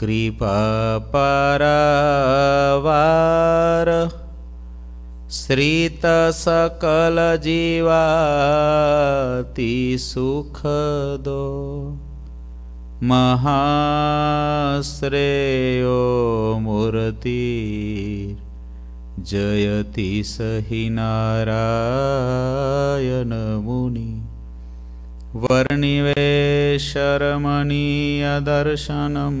सकल जीवाति सुखदो महाश्रेयो मूर्ति जयति स हि नारायनमुनि वर्णिवेशरमणीय दर्शनम्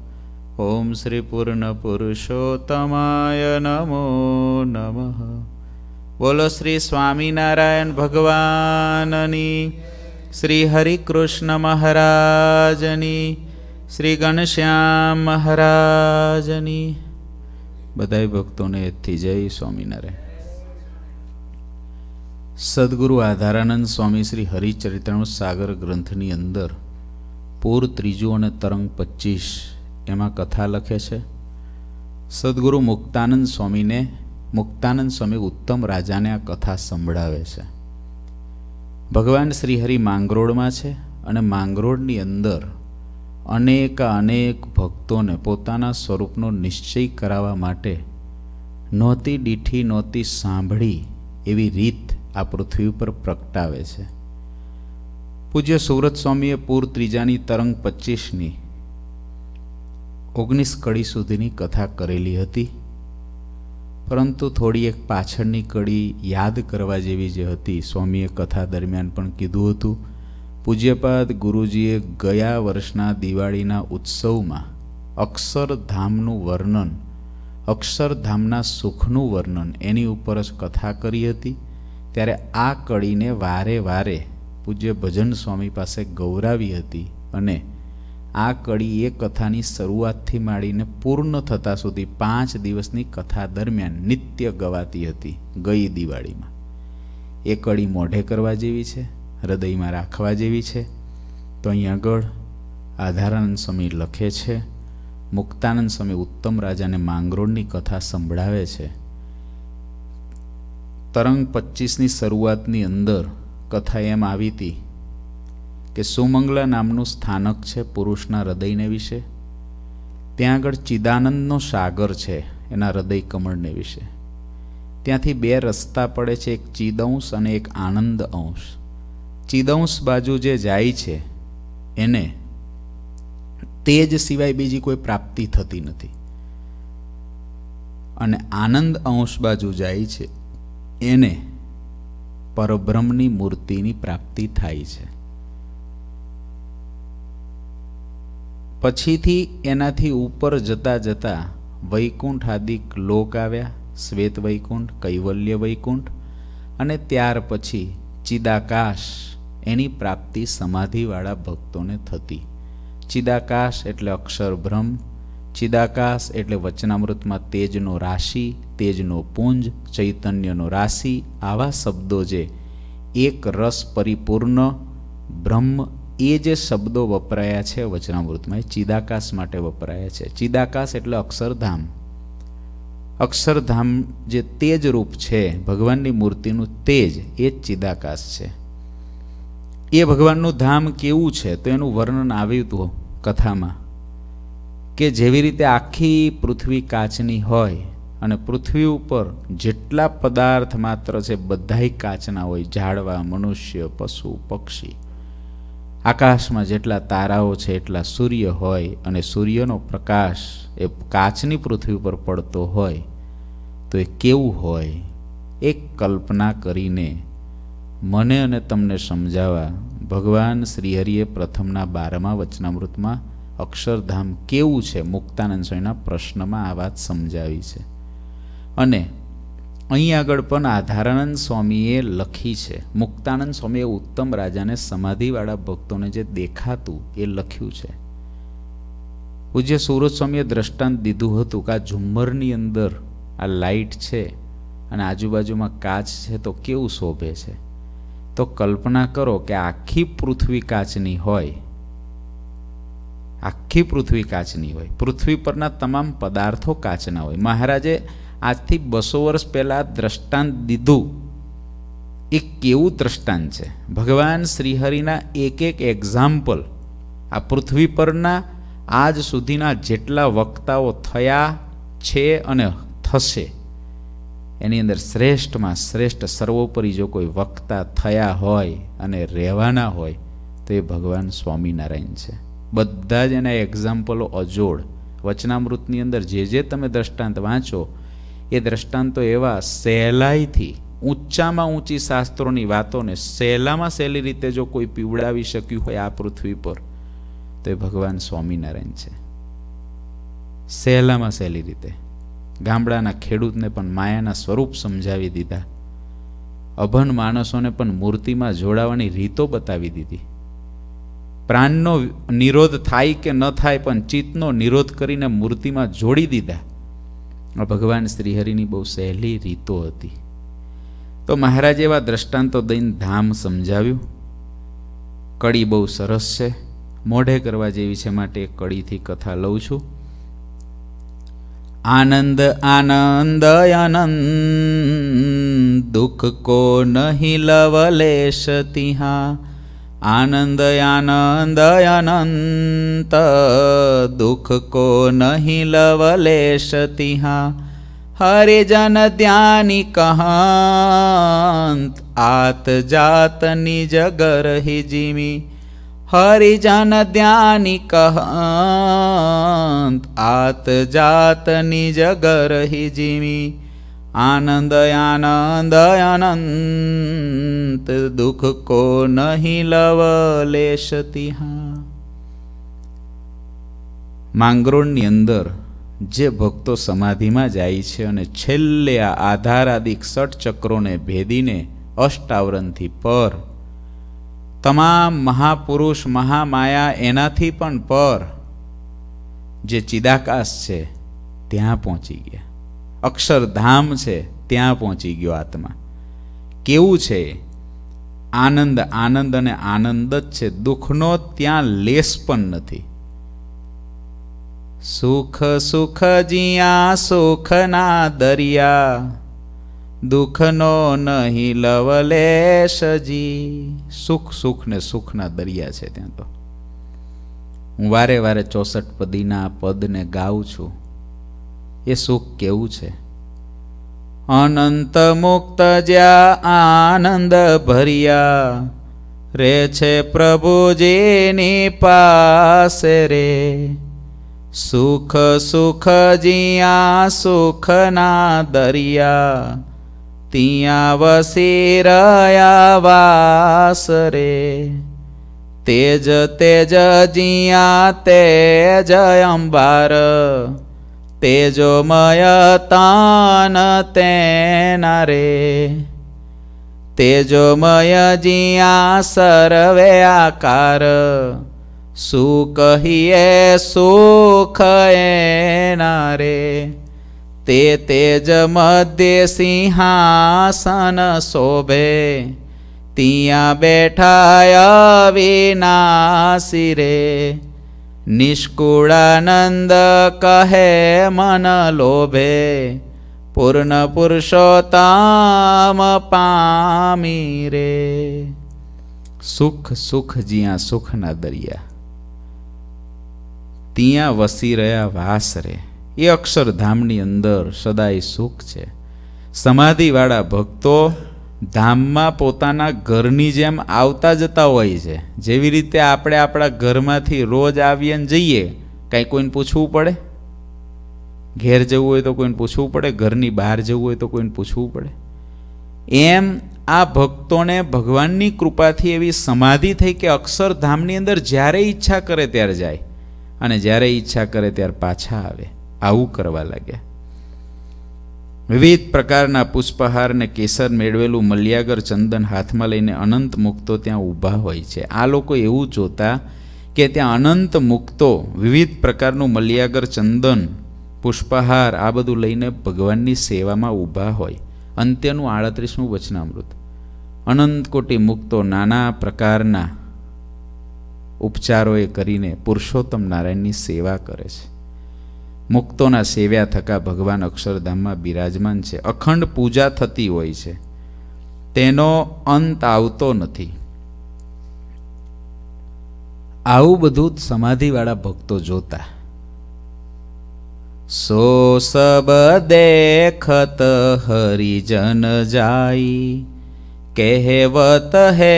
ઓમ શ્રી પૂર્ણ પુરુષોત્તમાય નમઃ બોલો શ્રી સ્વામિનારાયણ ભગવાનની શ્રી હરિકૃષ્ણ મહારાજની શ્રી ઘનશ્યામ મહારાજની બધા ભક્તોને એથી જય સ્વામિનારાયણ સદગુરુ આધારાનંદ સ્વામી શ્રી હરિચરિત્રણ સાગર ગ્રંથની અંદર પૂર ત્રીજું અને તરંગ પચીસ એમાં કથા લખે છે સદગુરુ મુક્તાનંદ સ્વામીને મુક્તાનંદ સ્વામી ઉત્તમ રાજાને આ કથા સંભળાવે છે ભગવાન શ્રીહરિ માંગરોળમાં છે અને માંગરોળની અંદર અનેક અનેક ભક્તોને પોતાના સ્વરૂપનો નિશ્ચય કરાવવા માટે નહોતી દીઠી નહોતી સાંભળી એવી રીત આ પૃથ્વી પર પ્રગટાવે છે પૂજ્ય સુવ્રત સ્વામીએ પૂર ત્રીજાની તરંગ પચીસની ઓગણીસ કડી સુધીની કથા કરેલી હતી પરંતુ થોડી એક પાછળની કડી યાદ કરવા જેવી જે હતી સ્વામીએ કથા દરમિયાન પણ કીધું હતું પૂજ્યપાદ ગુરુજીએ ગયા વર્ષના દિવાળીના ઉત્સવમાં અક્ષરધામનું વર્ણન અક્ષરધામના સુખનું વર્ણન એની ઉપર જ કથા કરી હતી ત્યારે આ કડીને વારે વારે પૂજ્ય ભજન સ્વામી પાસે ગૌરાવી હતી અને આ કડી એ કથાની શરૂઆતથી માંડીને પૂર્ણ થતાં સુધી પાંચ દિવસની કથા દરમિયાન નિત્ય ગવાતી હતી ગઈ દિવાળીમાં એ કડી મોઢે કરવા જેવી છે હૃદયમાં રાખવા જેવી છે તો અહીં આગળ આધારાનંદ સ્વામી લખે છે મુક્તાનંદ સ્વામી ઉત્તમ રાજાને માંગરોળની કથા સંભળાવે છે તરંગ પચીસની શરૂઆતની અંદર કથા એમ આવી હતી કે સુમંગલા નામનું સ્થાનક છે પુરુષના હૃદયને વિશે ત્યાં આગળ ચિદાનંદનો સાગર છે એના હૃદય કમળને વિશે ત્યાંથી બે રસ્તા પડે છે એક ચિદંશ અને એક આનંદ અંશ ચિદંશ બાજુ જે જાય છે એને તે જ સિવાય બીજી કોઈ પ્રાપ્તિ થતી નથી અને આનંદ અંશ બાજુ જાય છે એને પરબ્રહ્મની મૂર્તિની પ્રાપ્તિ થાય છે પછીથી એનાથી ઉપર જતાં જતાં વૈકુંઠ આદિક લોક આવ્યા શ્વેત વૈકુંઠ કૈવલ્ય વૈકુંઠ અને ત્યાર પછી ચિદાકાશ એની પ્રાપ્તિ સમાધિવાળા ભક્તોને થતી ચિદાકાશ એટલે અક્ષર બ્રહ્મ ચિદાકાશ એટલે વચનામૃતમાં તેજનો રાશિ તેજનો પુંજ ચૈતન્યનો રાશિ આવા શબ્દો જે એક રસ પરિપૂર્ણ બ્રહ્મ એ જે શબ્દો વપરાયા છે વચનામૃતમાં એ ચિદાકાશ માટે વપરાયા છે ચિદાકાશ એટલે અક્ષરધામ અક્ષરધામ જે તેજ રૂપ છે ભગવાનની મૂર્તિનું તેજ એ જ ચિદાકાશ છે એ ભગવાનનું ધામ કેવું છે તો એનું વર્ણન આવ્યું હતું કથામાં કે જેવી રીતે આખી પૃથ્વી કાચની હોય અને પૃથ્વી ઉપર જેટલા પદાર્થ માત્ર છે બધાય કાચના હોય ઝાડવા મનુષ્ય પશુ પક્ષી આકાશમાં જેટલા તારાઓ છે એટલા સૂર્ય હોય અને સૂર્યનો પ્રકાશ એ કાચની પૃથ્વી પર પડતો હોય તો એ કેવું હોય એક કલ્પના કરીને મને અને તમને સમજાવવા ભગવાન શ્રીહરિએ પ્રથમના બારમા વચનામૃતમાં અક્ષરધામ કેવું છે મુક્તાનંદ સ્વામીના પ્રશ્નમાં આ વાત સમજાવી છે અને અહીં આગળ પણ આધારાનંદ સ્વામીએ લખી છે મુક્તાનંદ સ્વામીએ ઉત્તમ રાજાને સમાધિવાળા ભક્તોને જે દેખાતું એ લખ્યું છે પૂજ્ય સુરજ સ્વામીએ દ્રષ્ટાંત દીધું હતું કે આ ઝુમ્મરની અંદર આ લાઇટ છે અને આજુબાજુમાં કાચ છે તો કેવું શોભે છે તો કલ્પના કરો કે આખી પૃથ્વી કાચની હોય આખી પૃથ્વી કાચની હોય પૃથ્વી પરના તમામ પદાર્થો કાચના હોય મહારાજે આજથી બસો વર્ષ પહેલાં દ્રષ્ટાંત દીધું એ કેવું દ્રષ્ટાંત છે ભગવાન શ્રીહરિના એક એક એક્ઝામ્પલ આ પૃથ્વી પરના આજ સુધીના જેટલા વક્તાઓ થયા છે અને થશે એની અંદર શ્રેષ્ઠમાં શ્રેષ્ઠ સર્વોપરી જો કોઈ વક્તા થયા હોય અને રહેવાના હોય તો એ ભગવાન સ્વામિનારાયણ છે બધા જ એના એક્ઝામ્પલો અજોડ વચનામૃતની અંદર જે જે તમે દ્રષ્ટાંત વાંચો એ દ્રષ્ટાંતો એવા સહેલાઈથી ઊંચામાં ઊંચી શાસ્ત્રોની વાતોને સહેલામાં સહેલી રીતે જો કોઈ પીવડાવી શક્યું હોય આ પૃથ્વી પર તો એ ભગવાન સ્વામિનારાયણ છે સહેલામાં સહેલી રીતે ગામડાના ખેડૂતને પણ માયાના સ્વરૂપ સમજાવી દીધા અભન માણસોને પણ મૂર્તિમાં જોડાવાની રીતો બતાવી દીધી પ્રાણનો નિરોધ થાય કે ન થાય પણ ચિત્તનો નિરોધ કરીને મૂર્તિમાં જોડી દીધા આ ભગવાન શ્રીહરિની બહુ સહેલી રીતો હતી તો મહારાજ એવા દ્રષ્ટાંતો દઈને ધામ સમજાવ્યું કડી બહુ સરસ છે મોઢે કરવા જેવી છે માટે કડીથી કથા લઉં છું આનંદ આનંદ અનંદ દુઃખ કો નહીં લવલેશ તિહા आनन्दयानन्दयनन्त दुःख को नहि लवलेश तिहा हरिजन ध्यानि कहन्त आत जात निज गरहि जिमि हरिजन ध्यानि कहन्त आत जात निज गरहि जिमि आनंद आनंद अनंत दुख को नहीं લવલેશ તિહા માંગરોળની અંદર જે ભક્તો સમાધિમાં જાય છે અને છેલ્લે આ આધારાદિક ષટ ચક્રોને ભેદીને અષ્ટાવરણથી પર તમામ મહાપુરુષ મહામાયા એનાથી પણ પર જે ચિદાકાશ છે ત્યાં પહોંચી ગયા અક્ષરધામ છે ત્યાં પહોંચી ગયો આત્મા કેવું છે આનંદ આનંદ અને આનંદ જ છે દુઃખનો ત્યાં લેસ પણ નથી સુખ સુખ જિયા સુખના દરિયા દુઃખનો નહીં લવલેશજી સુખ સુખ ને સુખના દરિયા છે ત્યાં તો હું વારે વારે ચોસઠ પદીના પદને ગાઉં છું એ સુખ કેવું છે અનંત મુક્ત જ્યાં આનંદ ભર્યા રે છે પ્રભુજીની પાસે રે સુખ સુખ જિયા સુખના દરિયા ત્યાં વસી રહ્યા વાસ રે તેજ તેજ જ્યાં તેજ અંબાર તેજોમય તાન તેના રે તેજોમય જ્યાં સર્વે આકાર શું કહીએ સુખ એના રે તે તેજ મધ્ય સિંહાસન શોભે ત્યાં બેઠાય વિનાશી રે નિષ્કુળાનંદ કહે મન લોભે પૂર્ણ પુરુષોત્તમ પામી રે સુખ સુખ જ્યાં સુખના દરિયા ત્યાં વસી રહ્યા વાસ રે એ અક્ષરધામની અંદર સદાય સુખ છે સમાધિવાળા ભક્તો ધામમાં પોતાના ઘરની જેમ આવતા જતા હોય છે જેવી રીતે આપણે આપણા ઘરમાંથી રોજ આવીએ ને જઈએ કાંઈ કોઈને પૂછવું પડે ઘેર જવું હોય તો કોઈને પૂછવું પડે ઘરની બહાર જવું હોય તો કોઈને પૂછવું પડે એમ આ ભક્તોને ભગવાનની કૃપાથી એવી સમાધિ થઈ કે અક્ષરધામની અંદર જ્યારે ઈચ્છા કરે ત્યારે જાય અને જ્યારે ઈચ્છા કરે ત્યારે પાછા આવે આવું કરવા લાગ્યા વિવિધ પ્રકારના પુષ્પહાર ને કેસર મેળવેલું મલ્યાગર ચંદન હાથમાં લઈને અનંત મુક્તો ત્યાં ઊભા હોય છે આ લોકો એવું જોતા કે ત્યાં અનંત મુક્તો વિવિધ પ્રકારનું મલ્યાગર ચંદન પુષ્પહાર આ બધું લઈને ભગવાનની સેવામાં ઊભા હોય અંત્યનું આડત્રીસમું વચનામૃત અનંત કોટી મુક્તો નાના પ્રકારના ઉપચારોએ કરીને પુરુષોત્તમ નારાયણની સેવા કરે છે મુક્તોના સેવ્યા થકા ભગવાન અક્ષરધામમાં બિરાજમાન છે અખંડ પૂજા થતી હોય છે તેનો અંત આવતો નથી આવું બધું સમાધિવાળા ભક્તો જોતા સો સબ દેખત હરિજન જાઈ કહેવત હે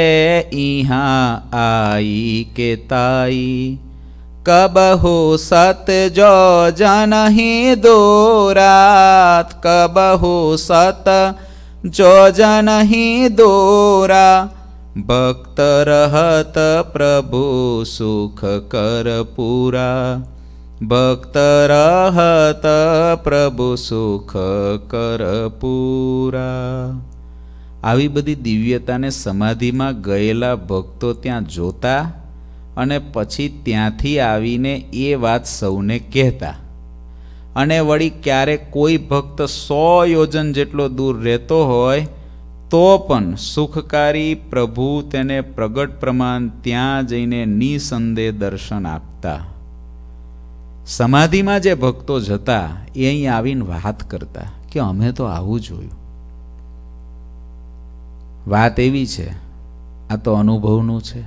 ઇહા આઈ કે તાઈ कबहु सत जो जनहि दूरात कबहु सत जो जनहि दूरा भक्त रहत प्रभु सुख कर पूरा भक्त रहत પ્રભુ સુખ કર પૂરા આવી બધી દિવ્યતાને સમાધિમાં ગયેલા ભક્તો ત્યાં જોતા અને પછી ત્યાંથી આવીને એ વાત સૌને કહેતા અને વળી ક્યારેક કોઈ ભક્ત સો યોજન જેટલો દૂર રહેતો હોય તો પણ સુખકારી પ્રભુ તેને પ્રગટ પ્રમાણ ત્યાં જઈને નિસંદેહ દર્શન આપતા સમાધિમાં જે ભક્તો જતા એ અહીં આવીને વાત કરતા કે અમે તો આવું જોયું વાત એવી છે આ તો અનુભવનું છે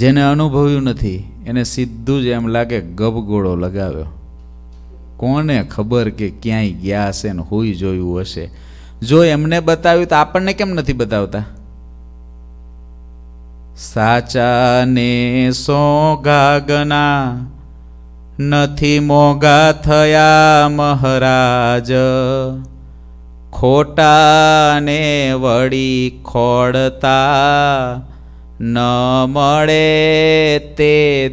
જેને અનુભવ્યું નથી એને સીધું જ એમ લાગે ગબગોળો લગાવ્યો કોને ખબર કે ક્યાંય ગયા હશે ને હોઈ જોયું હશે જો એમને બતાવ્યું તો આપણને કેમ નથી બતાવતા સાચાને સોગાગના નથી મોગા થયા મહારાજ ખોટાને વળી ખોડતા ન મળે તે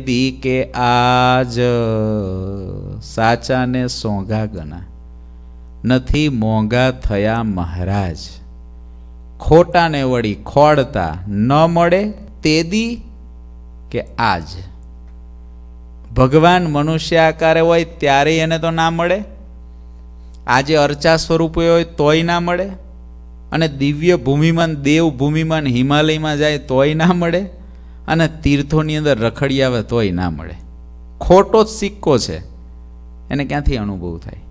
દી કે આજ સાચાને સોંઘા ગણા નથી મોંઘા થયા મહારાજ ખોટાને વળી ખોડતા ન મળે તે દી કે આજ ભગવાન મનુષ્ય આકારે હોય ત્યારે એને તો ના મળે આજે અર્ચા સ્વરૂપે હોય તોય ના મળે અને દિવ્ય ભૂમિમાન દેવ ભૂમિમાન હિમાલયમાં જાય તોય ના મળે અને તીર્થોની અંદર રખડી આવે તોય ના મળે ખોટો જ સિક્કો છે એને ક્યાંથી અનુભવ થાય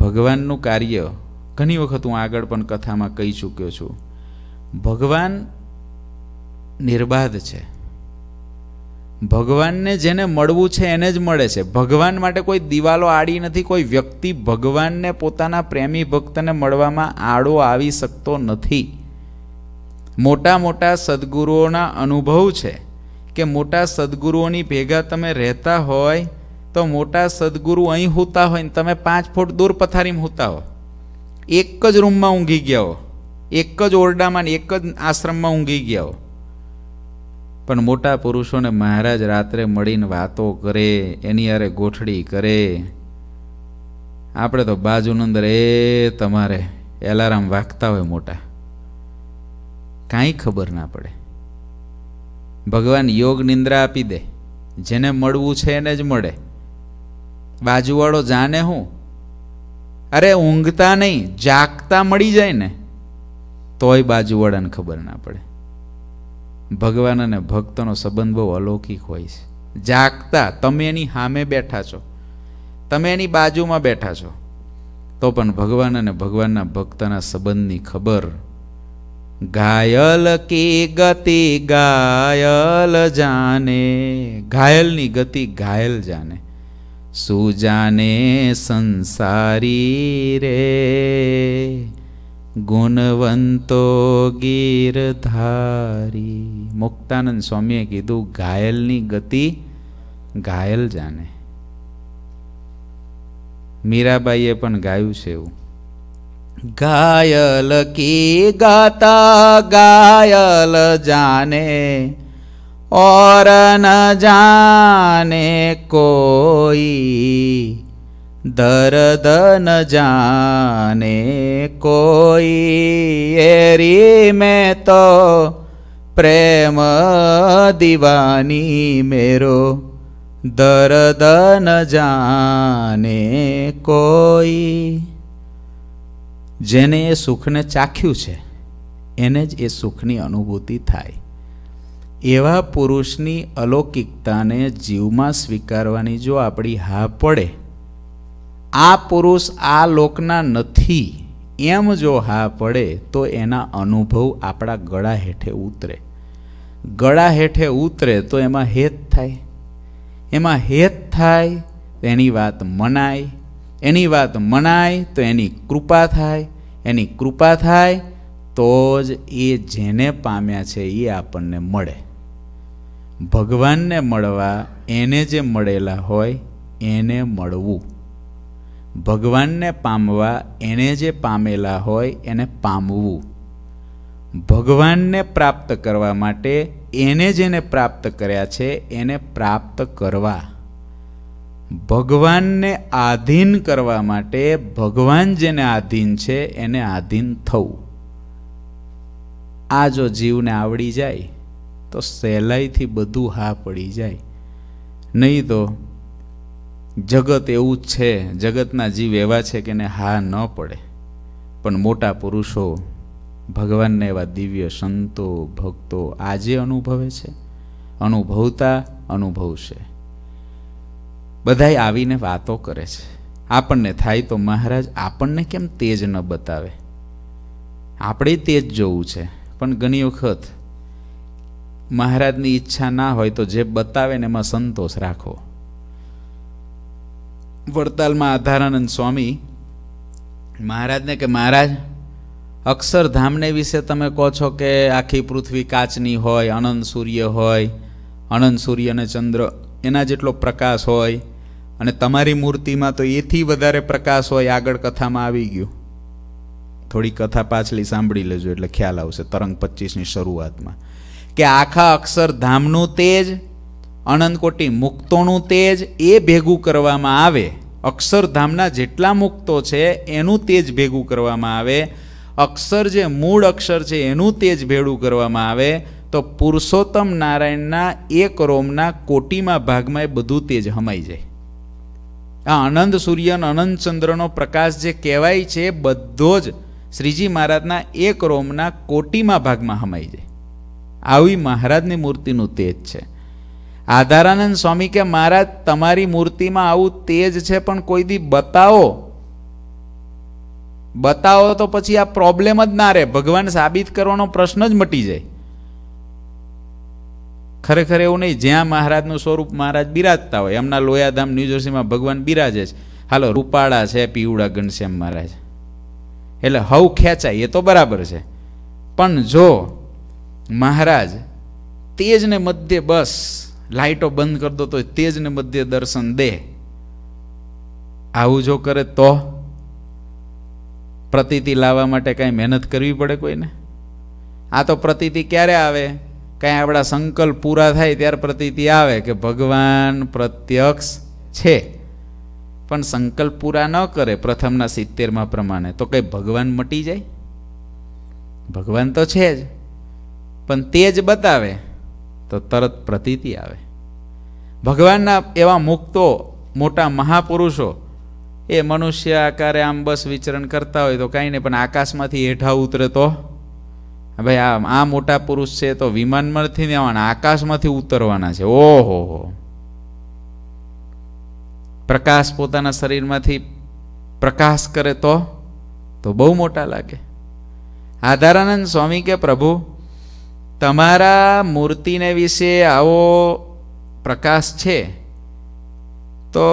ભગવાનનું કાર્ય ઘણી વખત હું આગળ પણ કથામાં કહી ચૂક્યો છું ભગવાન નિર્બાધ છે ભગવાનને જેને મળવું છે એને જ મળે છે ભગવાન માટે કોઈ દિવાલો આડી નથી કોઈ વ્યક્તિ ભગવાનને પોતાના પ્રેમી ભક્તને મળવામાં આડો આવી શકતો નથી મોટા મોટા સદગુરુઓના અનુભવ છે કે મોટા સદગુરુઓની ભેગા તમે રહેતા હોય તો મોટા સદગુરુ અહીં હોતા હોય ને તમે પાંચ ફૂટ દૂર પથારીમાં હોતા હો એક જ રૂમમાં ઊંઘી ગયા હો એક જ ઓરડામાં એક જ આશ્રમમાં ઊંઘી ગયા હો પણ મોટા પુરુષોને મહારાજ રાત્રે મળીને વાતો કરે એની અરે ગોઠડી કરે આપણે તો બાજુની અંદર એ તમારે એલારામ વાગતા હોય મોટા કાંઈ ખબર ના પડે ભગવાન યોગ નિંદ્રા આપી દે જેને મળવું છે એને જ મળે બાજુવાળો જાણે હું અરે ઊંઘતા નહીં જાગતા મળી જાય ને તોય બાજુવાળાને ખબર ના પડે ભગવાન અને ભક્તનો સંબંધ બહુ અલૌકિક હોય છે જાગતા તમે એની સામે બેઠા છો તમે એની બાજુમાં બેઠા છો તો પણ ભગવાન અને ભગવાનના ભક્તના સંબંધની ખબર ઘાયલ કે ગતિ ઘાયલ જાને ઘાયલની ગતિ ઘાયલ જાને સુજાને સંસારી રે ગુણવંતો ગીરધારી મુક્તાનંદ સ્વામીએ કીધું ઘાયલની ગતિ ઘાયલ જાણે મીરાબાઈએ પણ ગાયું છે એવું ઘાયલ કી ગાતા ગાયલ જાને ઓર ન જાને કોઈ દર્દ ન જાને કોઈ એરી મેં તો પ્રેમ દિવાની મેરો દર્દ ન જાને કોઈ જેને એ સુખને ચાખ્યું છે એને જ એ સુખની અનુભૂતિ થાય એવા પુરુષની અલૌકિકતાને જીવમાં સ્વીકારવાની જો આપણી હા પડે આ પુરુષ આ લોકના નથી એમ જો હા પડે તો એના અનુભવ આપણા ગળા હેઠે ઉતરે ગળા હેઠે ઉતરે તો એમાં હેત થાય એમાં હેત થાય એની વાત મનાય એની વાત મનાય તો એની કૃપા થાય એની કૃપા થાય તો જ એ જેને પામ્યા છે એ આપણને મળે ભગવાનને મળવા એને જે મળેલા હોય એને મળવું ભગવાનને પામવા એણે જે પામેલા હોય એને પામવું ભગવાનને પ્રાપ્ત કરવા માટે એને જેને પ્રાપ્ત કર્યા છે એને પ્રાપ્ત કરવા ભગવાનને આધીન કરવા માટે ભગવાન જેને આધીન છે એને આધીન થવું આ જો જીવને આવડી જાય તો સહેલાઈથી બધું હા પડી જાય નહીં તો જગત એવું જ છે જગતના જીવ એવા છે કે એને હા ન પડે પણ મોટા પુરુષો ભગવાનને એવા દિવ્ય સંતો ભક્તો આજે અનુભવે છે અનુભવતા અનુભવશે બધાય આવીને વાતો કરે છે આપણને થાય તો મહારાજ આપણને કેમ તેજ ન બતાવે આપણે તેજ જોવું છે પણ ઘણી વખત મહારાજની ઈચ્છા ના હોય તો જે બતાવે ને એમાં સંતોષ રાખો વડતાલમાં આધારાનંદ સ્વામી મહારાજને કે મહારાજ અક્ષરધામને વિશે તમે કહો છો કે આખી પૃથ્વી કાચની હોય અનંત સૂર્ય હોય અનંત સૂર્ય અને ચંદ્ર એના જેટલો પ્રકાશ હોય અને તમારી મૂર્તિમાં તો એથી વધારે પ્રકાશ હોય આગળ કથામાં આવી ગયું થોડી કથા પાછલી સાંભળી લેજો એટલે ખ્યાલ આવશે તરંગ પચીસની શરૂઆતમાં કે આખા અક્ષરધામનું તેજ અનંતકોટી મુક્તોનું તેજ એ ભેગું કરવામાં આવે અક્ષરધામના જેટલા મુક્તો છે એનું તેજ ભેગું કરવામાં આવે અક્ષર જે મૂળ અક્ષર છે એનું તેજ ભેળું કરવામાં આવે તો પુરુષોત્તમ નારાયણના એક રોમના કોટીમાં ભાગમાં એ બધું તેજ હમાઈ જાય આ અનંત સૂર્યન અનંત ચંદ્રનો પ્રકાશ જે કહેવાય છે બધો જ શ્રીજી મહારાજના એક રોમના કોટીમાં ભાગમાં હમાઈ જાય આવી મહારાજની મૂર્તિનું તેજ છે આધારાનંદ સ્વામી કે મહારાજ તમારી મૂર્તિમાં આવું તેજ છે પણ કોઈ દી બતાવો બતાવો તો પછી આ પ્રોબ્લેમ જ ના રહે ભગવાન સાબિત કરવાનો પ્રશ્ન જ મટી જાય ખરેખર એવું નહીં જ્યાં મહારાજનું સ્વરૂપ મહારાજ બિરાજતા હોય એમના લોયાધામ ન્યૂજર્સીમાં ભગવાન બિરાજે છે હાલો રૂપાળા છે પીવડા ઘનશ્યામ મહારાજ એટલે હવ ખેંચાય એ તો બરાબર છે પણ જો મહારાજ તેજને મધ્ય બસ લાઈટો બંધ કરી દો તો તેજને મધ્ય દર્શન દે આવું જો કરે તો પ્રતીતિ લાવવા માટે કાંઈ મહેનત કરવી પડે કોઈને આ તો પ્રતીતિ ક્યારે આવે કાંઈ આપણા સંકલ્પ પૂરા થાય ત્યારે પ્રતીતિ આવે કે ભગવાન પ્રત્યક્ષ છે પણ સંકલ્પ પૂરા ન કરે પ્રથમના સિત્તેરમાં પ્રમાણે તો કંઈ ભગવાન મટી જાય ભગવાન તો છે જ પણ તે જ બતાવે તો તરત પ્રતીતિ આવે ભગવાનના એવા મુક્તો મોટા મહાપુરુષો એ મનુષ્ય આકારે આમ બસ વિચરણ કરતા હોય તો કાંઈ નહીં પણ આકાશમાંથી હેઠા ઉતરે તો ભાઈ આ આ મોટા પુરુષ છે તો વિમાનમાંથી નહીં આવવાના આકાશમાંથી ઉતરવાના છે ઓહો હો પ્રકાશ પોતાના શરીરમાંથી પ્રકાશ કરે તો તો બહુ મોટા લાગે આધારાનંદ સ્વામી કે પ્રભુ તમારા મૂર્તિને વિશે આવો પ્રકાશ છે તો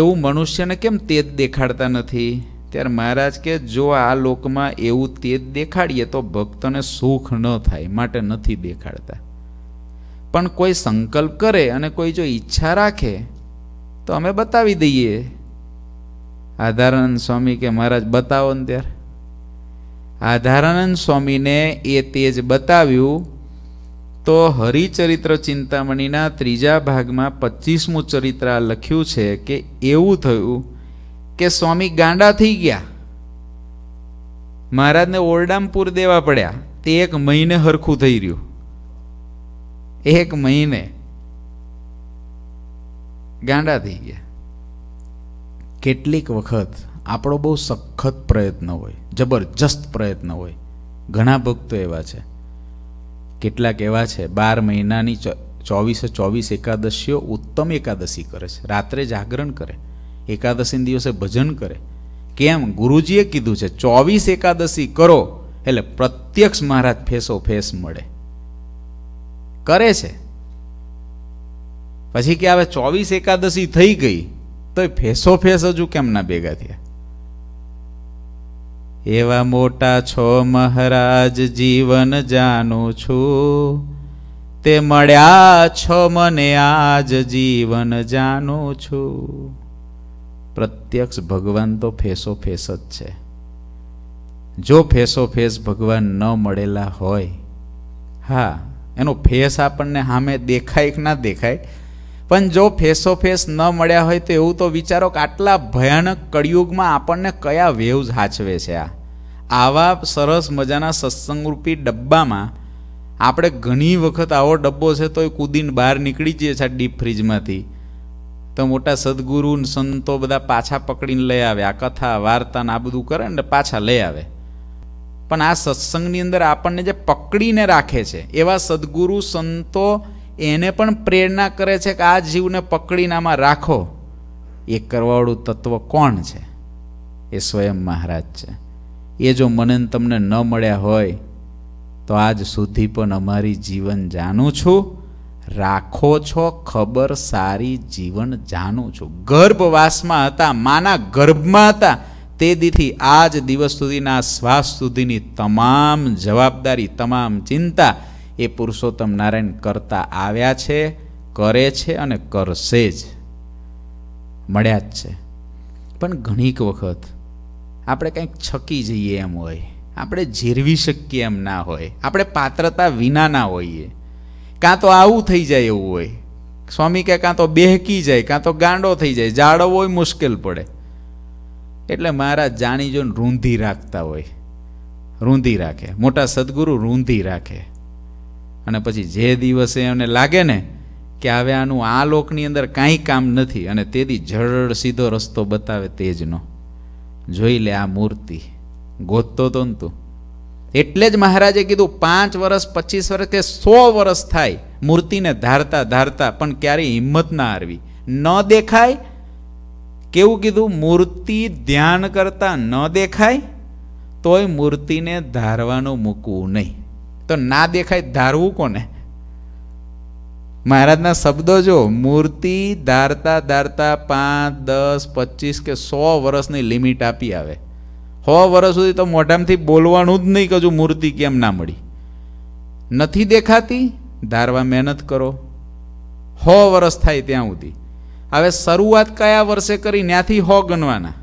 એવું મનુષ્યને કેમ તેજ દેખાડતા નથી ત્યારે મહારાજ કે જો આ લોકમાં એવું તેજ દેખાડીએ તો ભક્તને સુખ ન થાય માટે નથી દેખાડતા પણ કોઈ સંકલ્પ કરે અને કોઈ જો ઈચ્છા રાખે તો અમે બતાવી દઈએ આધારાનંદ સ્વામી કે મહારાજ બતાવો ને ત્યારે આધારાનંદ સ્વામીને એ તેજ બતાવ્યું તો હરિચરિત્ર ચિંતામણીના ત્રીજા ભાગમાં પચીસમું ચરિત્ર લખ્યું છે કે એવું થયું કે સ્વામી ગાંડા થઈ ગયા મહારાજને ઓરડામપુર દેવા પડ્યા તે એક મહિને હરખું થઈ રહ્યું એક મહિને ગાંડા થઈ ગયા કેટલીક વખત આપણો બહુ સખત પ્રયત્ન હોય જબરજસ્ત પ્રયત્ન હોય ઘણા ભક્તો એવા છે કેટલાક એવા છે બાર મહિનાની ચોવીસે ચોવીસ એકાદશીઓ ઉત્તમ એકાદશી કરે છે રાત્રે જાગરણ કરે એકાદશીના દિવસે ભજન કરે કેમ ગુરુજીએ કીધું છે ચોવીસ એકાદશી કરો એટલે પ્રત્યક્ષ મહારાજ ફેસો ફેસ મળે કરે છે પછી કે હવે ચોવીસ એકાદશી થઈ ગઈ તો ફેસો ફેસ હજુ કેમ ના ભેગા થયા એવા મોટા છો મહારાજ જીવન જાણું છું તે મળ્યા છો મને આજ જીવન જાણું છું પ્રત્યક્ષ ભગવાન તો ફેસો ફેસ જ છે જો ફેસો ફેસ ભગવાન ન મળેલા હોય હા એનો ફેસ આપણને સામે દેખાય કે ના દેખાય પણ જો ફેસો ફેસ ન મળ્યા હોય તો એવું તો વિચારો કે આટલા ભયાનક કળિયુગમાં આપણને કયા વેવ્સ હાચવે છે આ આવા સરસ મજાના સત્સંગરૂપી ડબ્બામાં આપણે ઘણી વખત આવો ડબ્બો છે તો એ કુદીને બહાર નીકળી જઈએ છીએ ડીપ ફ્રીજમાંથી તો મોટા સદગુરુ સંતો બધા પાછા પકડીને લઈ આવે આ કથા વાર્તાને આ બધું કરે ને પાછા લઈ આવે પણ આ સત્સંગની અંદર આપણને જે પકડીને રાખે છે એવા સદગુરુ સંતો એને પણ પ્રેરણા કરે છે કે આ જીવને પકડીને આમાં રાખો એ કરવાવાળું તત્વ કોણ છે એ સ્વયં મહારાજ છે એ જો મને તમને ન મળ્યા હોય તો આજ સુધી પણ અમારી જીવન જાણું છું રાખો છો ખબર સારી જીવન જાણું છું ગર્ભવાસમાં હતા માના ગર્ભમાં હતા તે દીથી આજ દિવસ સુધીના શ્વાસ સુધીની તમામ જવાબદારી તમામ ચિંતા એ પુરુષોત્તમ નારાયણ કરતા આવ્યા છે કરે છે અને કરશે જ મળ્યા જ છે પણ ઘણીક વખત આપણે કંઈક છકી જઈએ એમ હોય આપણે ઝીરવી શકીએ એમ ના હોય આપણે પાત્રતા વિના ના હોઈએ કાં તો આવું થઈ જાય એવું હોય સ્વામી કે કાં તો બેહકી જાય કાં તો ગાંડો થઈ જાય જાળવવો મુશ્કેલ પડે એટલે મારા જાણી જોઈને રૂંધી રાખતા હોય રૂંધી રાખે મોટા સદગુરુ રૂંધી રાખે અને પછી જે દિવસે એમને લાગે ને કે હવે આનું આ લોકની અંદર કાંઈ કામ નથી અને તેથી જળ સીધો રસ્તો બતાવે તેજનો જોઈ લે આ મૂર્તિ ગોતતો તો તું એટલે જ મહારાજે કીધું પાંચ વર્ષ પચીસ વર્ષ કે સો વર્ષ થાય મૂર્તિને ધારતા ધારતા પણ ક્યારેય હિંમત ના હારવી ન દેખાય કેવું કીધું મૂર્તિ ધ્યાન કરતા ન દેખાય તોય મૂર્તિને ધારવાનું મૂકવું નહીં તો ના દેખાય ધારવું કોને મહારાજના શબ્દો જો મૂર્તિ ધારતા ધારતા પાંચ દસ પચીસ કે સો વર્ષની લિમિટ આપી આવે સો વર્ષ સુધી તો મોઢામાંથી બોલવાનું જ નહીં કે મૂર્તિ કેમ ના મળી નથી દેખાતી ધારવા મહેનત કરો સો વર્ષ થાય ત્યાં સુધી હવે શરૂઆત કયા વર્ષે કરી ત્યાંથી હો ગણવાના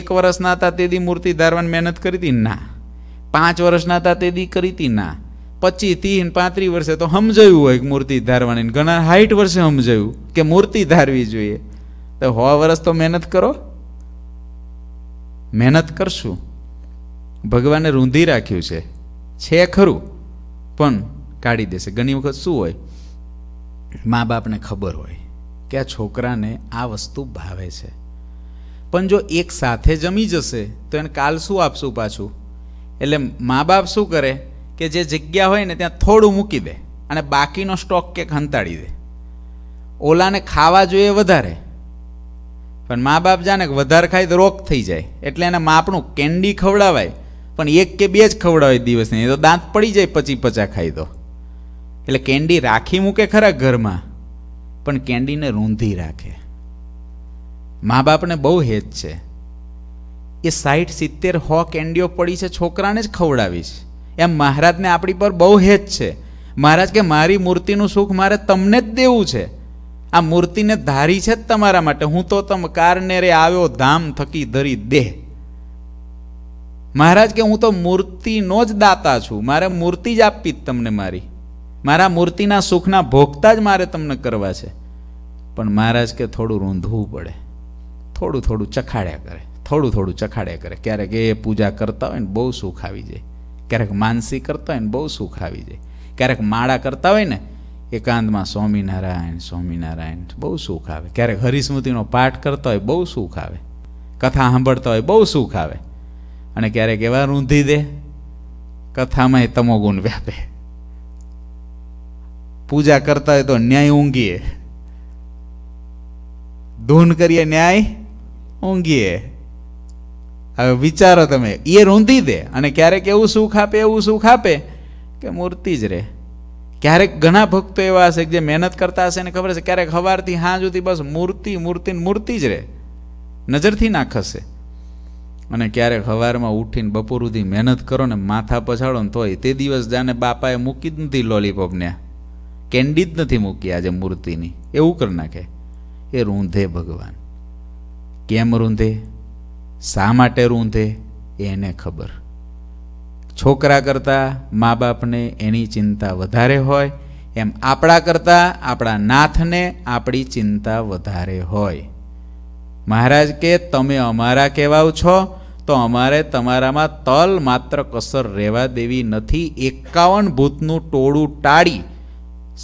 એક વર્ષના હતા તેદી મૂર્તિ ધારવાની મહેનત કરી હતી ના પાંચ વર્ષના હતા તેદી કરી હતી ના પચીસ ત્રીસ પાંત્રીસ વર્ષે તો સમજાયું હોય મૂર્તિ ધારવાની ઘણા હાઈટ વર્ષે સમજાયું કે મૂર્તિ ધારવી જોઈએ તો સો વર્ષ તો મહેનત કરો મહેનત કરશું ભગવાને રૂંધી રાખ્યું છે છે ખરું પણ કાઢી દેશે ઘણી વખત શું હોય મા બાપને ખબર હોય કે આ છોકરાને આ વસ્તુ ભાવે છે પણ જો એક સાથે જમી જશે તો એને કાલ શું આપશું પાછું એટલે મા બાપ શું કરે કે જે જગ્યા હોય ને ત્યાં થોડું મૂકી દે અને બાકીનો સ્ટોક કે ખંતાડી દે ઓલાને ખાવા જોઈએ વધારે પણ મા બાપ જાને કે વધારે ખાય તો રોગ થઈ જાય એટલે એને માપનું કેન્ડી ખવડાવાય પણ એક કે બે જ ખવડાવાય દિવસની તો દાંત પડી જાય પચી પચા ખાઈ તો એટલે કેન્ડી રાખી મૂકે ખરા ઘરમાં પણ કેન્ડીને રૂંધી રાખે મા બાપને બહુ હેત છે એ સાઠ સિત્તેર હો કેન્ડીઓ પડી છે છોકરાને જ ખવડાવીશ એમ મહારાજને આપણી પર બહુ હેત છે મહારાજ કે મારી મૂર્તિનું સુખ મારે તમને જ દેવું છે આ મૂર્તિને ધારી છે જ તમારા માટે હું તો તમ કારને રે આવ્યો ધામ થકી ધરી દેહ મહારાજ કે હું તો મૂર્તિનો જ દાતા છું મારે મૂર્તિ જ આપી જ તમને મારી મારા મૂર્તિના સુખના ભોગતા જ મારે તમને કરવા છે પણ મહારાજ કે થોડું રૂંધવું પડે થોડું થોડું ચખાડ્યા કરે થોડું થોડું ચખાડ્યા કરે ક્યારેક એ પૂજા કરતા હોય ને બહુ સુખ આવી જાય ક્યારેક માનસી કરતા હોય ને બહુ સુખ આવી જાય ક્યારેક માળા કરતા હોય ને એકાંતમાં સ્વામિનારાયણ સ્વામિનારાયણ બહુ સુખ આવે ક્યારેક હરિસ્મૃતિનો પાઠ કરતા હોય બહુ સુખ આવે કથા સાંભળતા હોય બહુ સુખ આવે અને ક્યારેક એવા રૂંધી દે કથામાં તમો ગુણ વ્યાપે પૂજા કરતા હોય તો ન્યાય ઊંઘીએ ધૂન કરીએ ન્યાય ઊંઘીએ હવે વિચારો તમે એ રૂંધી દે અને ક્યારેક એવું સુખ આપે એવું સુખ આપે કે મૂર્તિ જ રહે ક્યારેક ઘણા ભક્તો એવા હશે જે મહેનત કરતા હશે એને ખબર છે ક્યારેક હવારથી હા જુદી બસ મૂર્તિ મૂર્તિ મૂર્તિ જ રહે નજરથી ના ખસે અને ક્યારેક સવારમાં ઉઠીને બપોર સુધી મહેનત કરો ને માથા પછાડો ને તોય તે દિવસ જાને બાપાએ મૂકી જ નથી લોલીપોપને કેન્ડી જ નથી મૂકી આજે મૂર્તિની એવું કરી નાખે એ રૂંધે ભગવાન કેમ રૂંધે શા માટે રૂંધે એને ખબર છોકરા કરતાં મા બાપને એની ચિંતા વધારે હોય એમ આપણા કરતાં આપણા નાથને આપણી ચિંતા વધારે હોય મહારાજ કે તમે અમારા કહેવાઓ છો તો અમારે તમારામાં તલ માત્ર કસર રહેવા દેવી નથી એકાવન ભૂતનું ટોળું ટાળી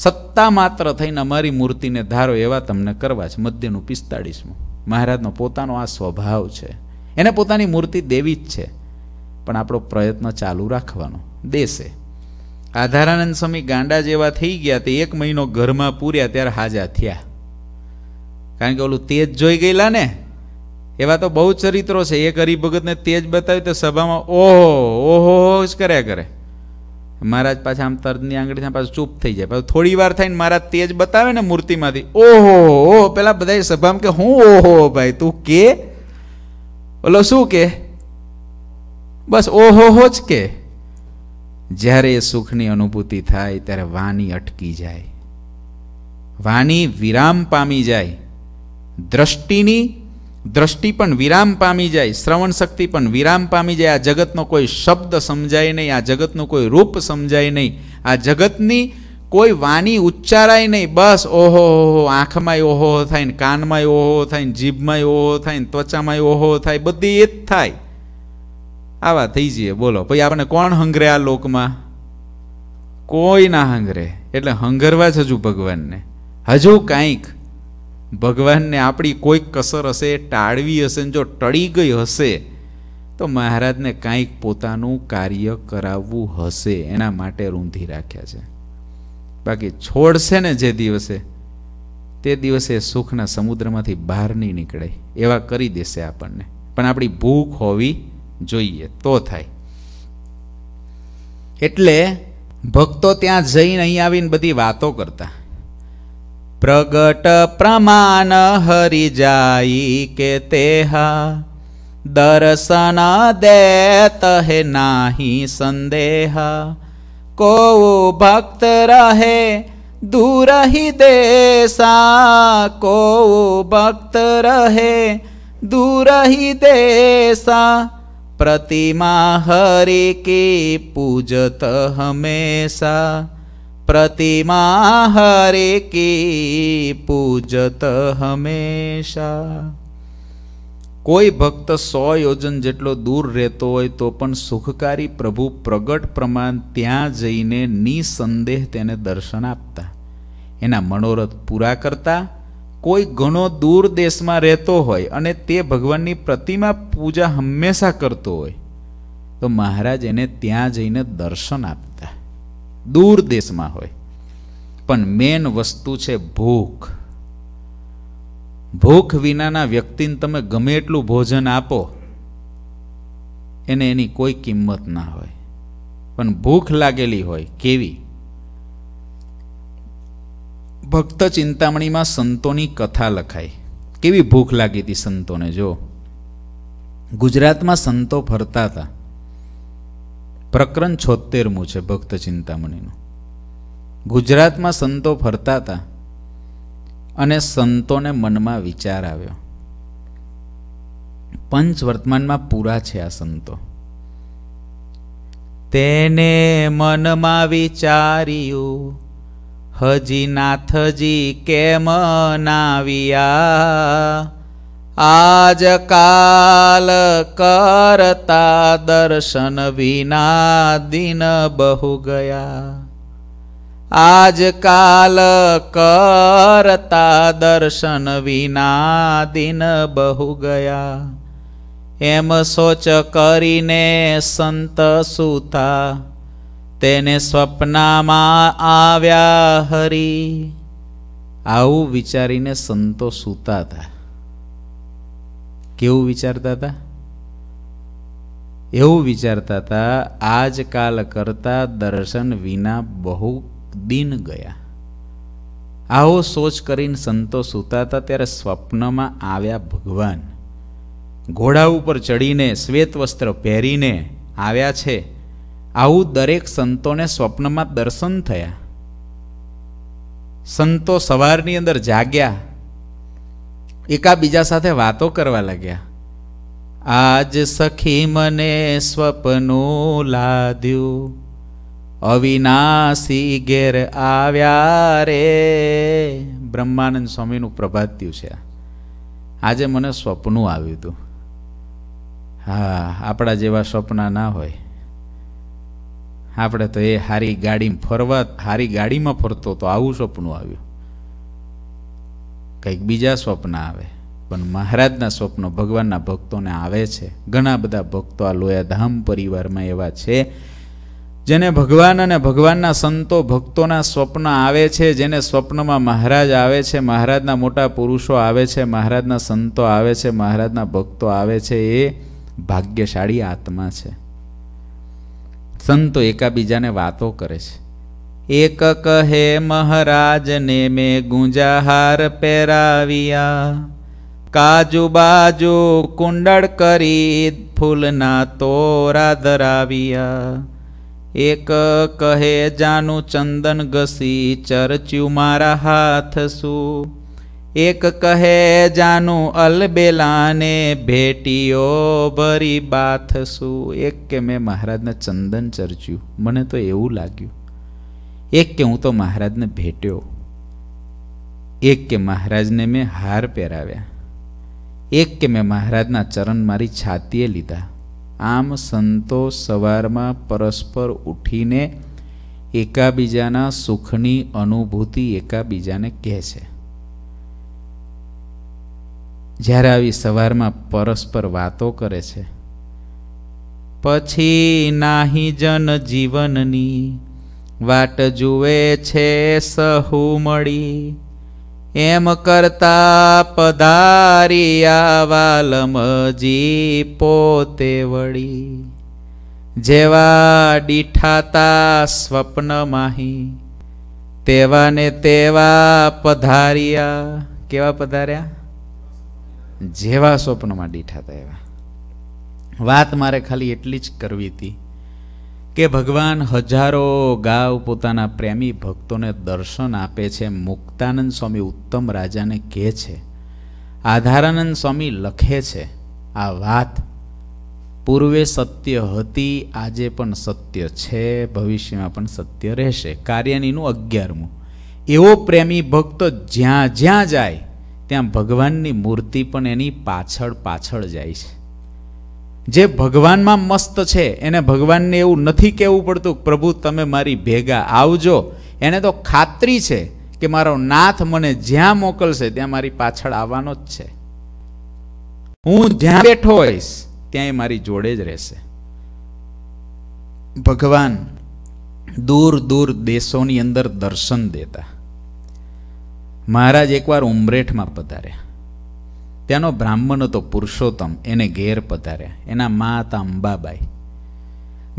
સત્તા માત્ર થઈને અમારી મૂર્તિને ધારો એવા તમને કરવા છે મધ્યનું પિસ્તાળીસમું મહારાજનો પોતાનો આ સ્વભાવ છે એને પોતાની મૂર્તિ દેવી જ છે પણ આપણો પ્રયત્ન ચાલુ રાખવાનો દેશે આધારાનંદ સ્વામી ગાંડા જેવા થઈ ગયા તે એક મહિનો ઘરમાં પૂર્યા ત્યારે હાજા થયા કારણ કે ઓલું તેજ જોઈ ગયેલા ને એવા તો બહુ ચરિત્રો છે એક હરિભગતને તેજ બતાવ્યું તો સભામાં ઓહો ઓહો જ કર્યા કરે મહારાજ પાછા આમ તરની આંગળીથી પાછું ચૂપ થઈ જાય પાછું થોડી વાર થાય ને મહારાજ તેજ બતાવે ને મૂર્તિમાંથી ઓહો પેલા બધા સભામાં કે હું ઓહો ભાઈ તું કે ઓલો શું કે બસ ઓહોહો જ કે જ્યારે એ સુખની અનુભૂતિ થાય ત્યારે વાની અટકી જાય વાની વિરામ પામી જાય દ્રષ્ટિની દ્રષ્ટિ પણ વિરામ પામી જાય શ્રવણ શક્તિ પણ વિરામ પામી જાય આ જગતનો કોઈ શબ્દ સમજાય નહીં આ જગતનું કોઈ રૂપ સમજાય નહીં આ જગતની કોઈ વાની ઉચ્ચારાય નહીં બસ ઓહો ઓહો આંખમાંય ઓહો થાય ને કાનમાંય ઓહો થાય ને જીભમાંય ઓહો થાય ને ત્વચામાંય ઓહો થાય બધી એ જ થાય આવા થઈ જઈએ બોલો પછી આપણે કોણ હંગરે આ લોકમાં કોઈ ના હંગરે એટલે હંગરવા જ હજુ ભગવાનને હજુ કાંઈક ભગવાનને આપણી કોઈક કસર હશે ટાળવી હશે ને જો ટળી ગઈ હશે તો મહારાજને કાંઈક પોતાનું કાર્ય કરાવવું હશે એના માટે રૂંધી રાખ્યા છે બાકી છોડશે ને જે દિવસે તે દિવસે સુખના સમુદ્રમાંથી બહાર નહીં નીકળે એવા કરી દેશે આપણને પણ આપણી ભૂખ હોવી જોઈએ તો થાય એટલે ભક્તો ત્યાં જઈને અહીં આવીને બધી વાતો કરતા પ્રગટ પ્રમાણ હરી જાય કે તેહા દર્શન દે તહે નાહી સંદેહા को भक्त रहे दूर ही देसा को भक्त रहे दूर ही देसा प्रतिमा हरि की पूजत हमेशा प्रतिमा हरि की पूजत हमेशा કોઈ ભક્ત સો યોજન જેટલો દૂર રહેતો હોય તો પણ સુખકારી પ્રભુ પ્રગટ પ્રમાણ ત્યાં જઈને નિસંદેહ તેને દર્શન આપતા એના મનોરથ પૂરા કરતા કોઈ ઘણો દૂર દેશમાં રહેતો હોય અને તે ભગવાનની પ્રતિમા પૂજા હંમેશા કરતો હોય તો મહારાજ એને ત્યાં જઈને દર્શન આપતા દૂર દેશમાં હોય પણ મેન વસ્તુ છે ભૂખ ભૂખ વિનાના વ્યક્તિને તમે ગમે એટલું ભોજન આપો એને એની કોઈ કિંમત ના હોય પણ ભૂખ લાગેલી હોય કેવી ભક્ત ચિંતામણીમાં સંતોની કથા લખાય કેવી ભૂખ લાગી હતી સંતોને જો ગુજરાતમાં સંતો ફરતા હતા પ્રકરણ છોતેરમું છે ભક્ત ચિંતામણીનું ગુજરાતમાં સંતો ફરતા હતા અને સંતોને મનમાં વિચાર આવ્યો પંચ વર્તમાનમાં પૂરા છે આ સંતો તેને મનમાં વિચાર્યું હજી નાથજી કેમ નાવ્યા આજકાલ કરતા દર્શન વિના દિન બહુ ગયા આજકાલ કરતા દર્શન વિના દિન બહુ ગયા એમ સોચ કરીને સંત સુતા તેને સ્વપ્નમાં આવ્યા હરી આવું વિચારીને સંતો સુતા હતા કેવું વિચારતા હતા એવું વિચારતા હતા આજકાલ કરતા દર્શન વિના બહુ દિન ગયા આવો સોચ કરીને સંતો સૂતાતા ત્યારે સ્વપ્નમાં આવ્યા ભગવાન ઘોડા ઉપર ચડીને શ્વેત વસ્ત્ર પહેરીને આવ્યા છે આવું દરેક સંતોને સ્વપ્નમાં દર્શન થયા સંતો સવારની અંદર જાગ્યા એકાબીજા સાથે વાતો કરવા લાગ્યા આજ સખી મને સ્વપ્નો લાદ્યું અવિનાશી ઘેર આવ્યા રે બ્રહ્માનંદ સ્વામીનું પ્રભાત થયું છે આજે મને સ્વપ્નું આવ્યું હતું હા આપણા જેવા સ્વપ્ન ના હોય આપણે તો એ હારી ગાડીમાં ફરવા હારી ગાડીમાં ફરતો તો આવું સ્વપ્નું આવ્યું કંઈક બીજા સ્વપ્ન આવે પણ મહારાજના સ્વપ્નો ભગવાનના ભક્તોને આવે છે ઘણા બધા ભક્તો આ લોયાધામ પરિવારમાં એવા છે જેને ભગવાન અને ભગવાનના સંતો ભક્તોના સ્વપ્ન આવે છે જેને સ્વપ્નમાં મહારાજ આવે છે મહારાજના મોટા પુરુષો આવે છે મહારાજના સંતો આવે છે મહારાજના ભક્તો આવે છે એ ભાગ્યશાળી આત્મા છે સંતો એકાબીજાને વાતો કરે છે એક કહે મહારાજને મેં ગુંજાહાર પહેરાવ્યા કાજુ બાજુ કુંડળ કરી ફૂલના તોરા ધરાવ્યા એક કહે જાનું ચંદન ઘસી ચરચ્યું મારા હાથ શું એક કહે જાનું અલબેલાને ભેટીઓ ભરી બાથ શું એક કે મેં મહારાજને ચંદન ચર્ચ્યું મને તો એવું લાગ્યું એક કે હું તો મહારાજને ભેટ્યો એક કે મહારાજને મેં હાર પહેરાવ્યા એક કે મેં મહારાજના ચરણ મારી છાતીએ લીધા આમ સંતો સવારમાં પરસ્પર ઉઠીને એકાબીજાના સુખની અનુભૂતિ એકાબીજાને કહે છે જ્યારે આવી સવારમાં પરસ્પર વાતો કરે છે પછી નાહી જન જીવનની વાટ જુએ છે સહુ મળી એમ કરતા પધારિયા વાલમજી પોતે વળી જેવા ડીઠાતા સ્વપ્ન માહી તેવા ને તેવા પધાર્યા કેવા પધાર્યા જેવા સ્વપ્નમાં ડીઠાતા એવા વાત મારે ખાલી એટલી જ કરવી હતી કે ભગવાન હજારો ગાવ પોતાના પ્રેમી ભક્તોને દર્શન આપે છે મુક્તાનંદ સ્વામી ઉત્તમ રાજાને કહે છે આધારાનંદ સ્વામી લખે છે આ વાત પૂર્વે સત્ય હતી આજે પણ સત્ય છે ભવિષ્યમાં પણ સત્ય રહેશે કાર્યનીનું અગિયારમું એવો પ્રેમી ભક્ત જ્યાં જ્યાં જાય ત્યાં ભગવાનની મૂર્તિ પણ એની પાછળ પાછળ જાય છે જે ભગવાનમાં મસ્ત છે એને ભગવાનને એવું નથી કહેવું પડતું પ્રભુ તમે મારી ભેગા આવજો એને તો ખાતરી છે કે મારો નાથ મને જ્યાં મોકલશે ત્યાં મારી પાછળ આવવાનો જ છે હું જ્યાં બેઠો હોઈશ ત્યાં એ મારી જોડે જ રહેશે ભગવાન દૂર દૂર દેશોની અંદર દર્શન દેતા મહારાજ એકવાર ઉમરેઠમાં પધાર્યા ત્યાંનો બ્રાહ્મણ હતો પુરુષોત્તમ એને ઘેર પધાર્યા એના માતા અંબાબાઈ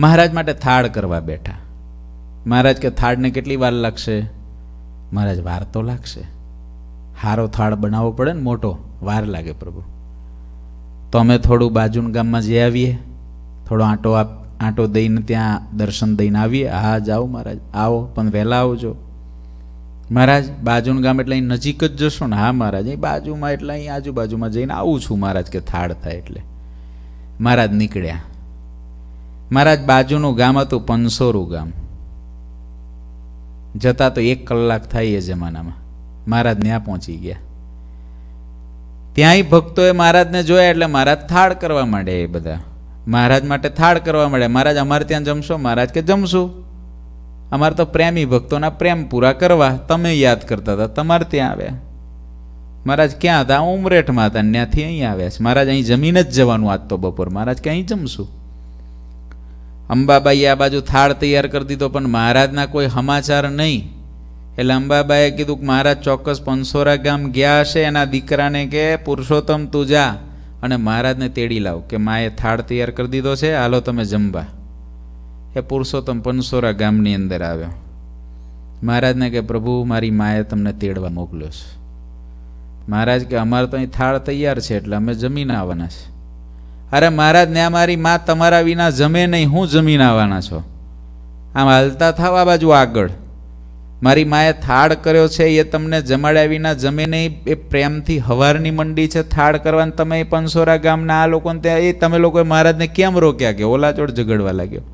મહારાજ માટે થાળ કરવા બેઠા મહારાજ કે થાળને કેટલી વાર લાગશે મહારાજ વાર તો લાગશે હારો થાળ બનાવવો પડે ને મોટો વાર લાગે પ્રભુ તો અમે થોડું બાજુન ગામમાં જઈ આવીએ થોડો આંટો આપ આંટો દઈને ત્યાં દર્શન દઈને આવીએ હા જાઓ મહારાજ આવો પણ વહેલા આવજો મહારાજ બાજુનું ગામ એટલે અહીં નજીક જ જશો ને હા મહારાજ અહીં બાજુમાં એટલે અહીં આજુબાજુમાં જઈને આવું છું મહારાજ કે થાળ થાય એટલે મહારાજ નીકળ્યા મહારાજ બાજુનું ગામ હતું પંસોરું ગામ જતા તો એક કલાક થાય એ જમાનામાં મહારાજ ત્યાં પહોંચી ગયા ત્યાંય ભક્તોએ મહારાજને જોયા એટલે મહારાજ થાળ કરવા માંડે એ બધા મહારાજ માટે થાળ કરવા માંડે મહારાજ અમારે ત્યાં જમશો મહારાજ કે જમશું અમારે તો પ્રેમી ભક્તોના પ્રેમ પૂરા કરવા તમે યાદ કરતા હતા તમારે ત્યાં આવ્યા મહારાજ ક્યાં હતા ઉમરેઠમાં હતા ત્યાંથી અહીં આવ્યા છે મહારાજ અહીં જમીન જ જવાનું આજ તો બપોર મહારાજ કે અહીં જમશું અંબાબાઈએ આ બાજુ થાળ તૈયાર કરી દીધો પણ મહારાજના કોઈ સમાચાર નહીં એટલે અંબાબાએ કીધું કે મહારાજ ચોક્કસ પંસોરા ગામ ગયા હશે એના દીકરાને કે પુરુષોત્તમ તું જા અને મહારાજને તેડી લાવ કે માએ થાળ તૈયાર કરી દીધો છે હાલો તમે જમવા એ પુરુષોત્તમ પનસોરા ગામની અંદર આવ્યો મહારાજને કે પ્રભુ મારી માએ તમને તેડવા મોકલ્યો છે મહારાજ કે અમારે તો અહીં થાળ તૈયાર છે એટલે અમે જમીન આવવાના છે અરે મહારાજ ને મારી મા તમારા વિના જમે નહીં હું જમીન આવવાના છો આમ હાલતા થાવ આ બાજુ આગળ મારી માએ થાળ કર્યો છે એ તમને જમાડ્યા વિના જમે નહીં એ પ્રેમથી હવારની મંડી છે થાળ કરવાની તમે પંસોરા ગામના આ લોકોને ત્યાં એ તમે લોકોએ મહારાજને કેમ રોક્યા કે ઓલાચોડ ઝઘડવા લાગ્યો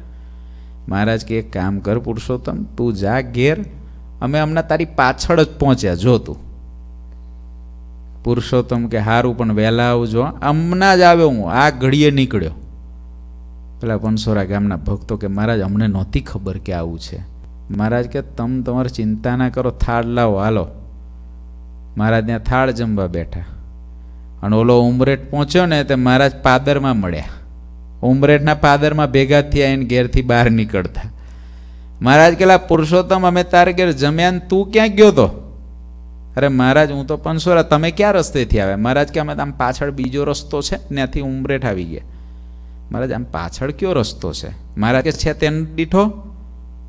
મહારાજ કે એક કામ કર પુરુષોત્તમ તું જા ઘેર અમે હમણાં તારી પાછળ જ પહોંચ્યા જો તું પુરુષોત્તમ કે હારું પણ વહેલા આવજો હમણાં જ આવ્યો હું આ ઘડીએ નીકળ્યો પેલા પનસોરા ગામના ભક્તો કે મહારાજ અમને નહોતી ખબર કે આવું છે મહારાજ કે તમ તમારી ચિંતા ના કરો થાળ લાવો હાલો મહારાજ ત્યાં થાળ જમવા બેઠા અને ઓલો ઉમરેટ પહોંચ્યો ને તે મહારાજ પાદરમાં મળ્યા ઉમરેઠના પાદરમાં ભેગા થયા એને ઘેરથી બહાર નીકળતા મહારાજ કેલા પુરુષોત્તમ અમે તારે ઘેર જમ્યા ને તું ક્યાં ગયો તો અરે મહારાજ હું તો પંસોરા તમે ક્યાં રસ્તેથી આવ્યા મહારાજ કે અમે આમ પાછળ બીજો રસ્તો છે ત્યાંથી ઉમરેઠ આવી ગયા મહારાજ આમ પાછળ કયો રસ્તો છે મહારાજ કે છે તેને દીઠો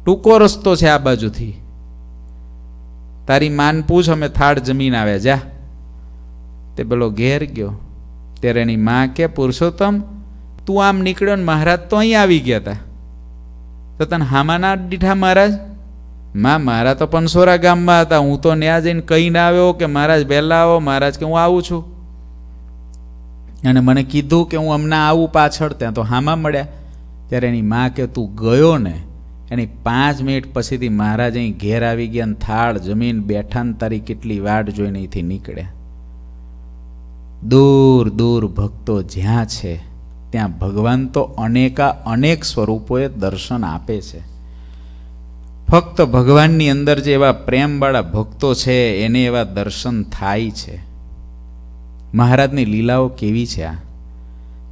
ટૂંકો રસ્તો છે આ બાજુથી તારી માન પૂછ અમે થાળ જમીન આવ્યા જા તે પેલો ઘેર ગયો ત્યારે એની માં કે પુરુષોત્તમ તું આમ નીકળ્યો ને મહારાજ તો અહીં આવી ગયા હતા તો તને હામાના દીઠા મહારાજ મા મારા તો પનસોરા ગામમાં હતા હું તો ત્યાં જઈને કહીને આવ્યો કે મહારાજ વહેલા આવો મહારાજ કે હું આવું છું અને મને કીધું કે હું હમણાં આવું પાછળ ત્યાં તો હામા મળ્યા ત્યારે એની મા કે તું ગયો ને એની પાંચ મિનિટ પછીથી મહારાજ અહીં ઘેર આવી ગયા ને થાળ જમીન બેઠા ને તારી કેટલી વાટ જોઈને અહીંથી નીકળ્યા દૂર દૂર ભક્તો જ્યાં છે ત્યાં ભગવાન તો અનેકા અનેક સ્વરૂપોએ દર્શન આપે છે ફક્ત ભગવાનની અંદર જે એવા પ્રેમવાળા ભક્તો છે એને એવા દર્શન થાય છે મહારાજની લીલાઓ કેવી છે આ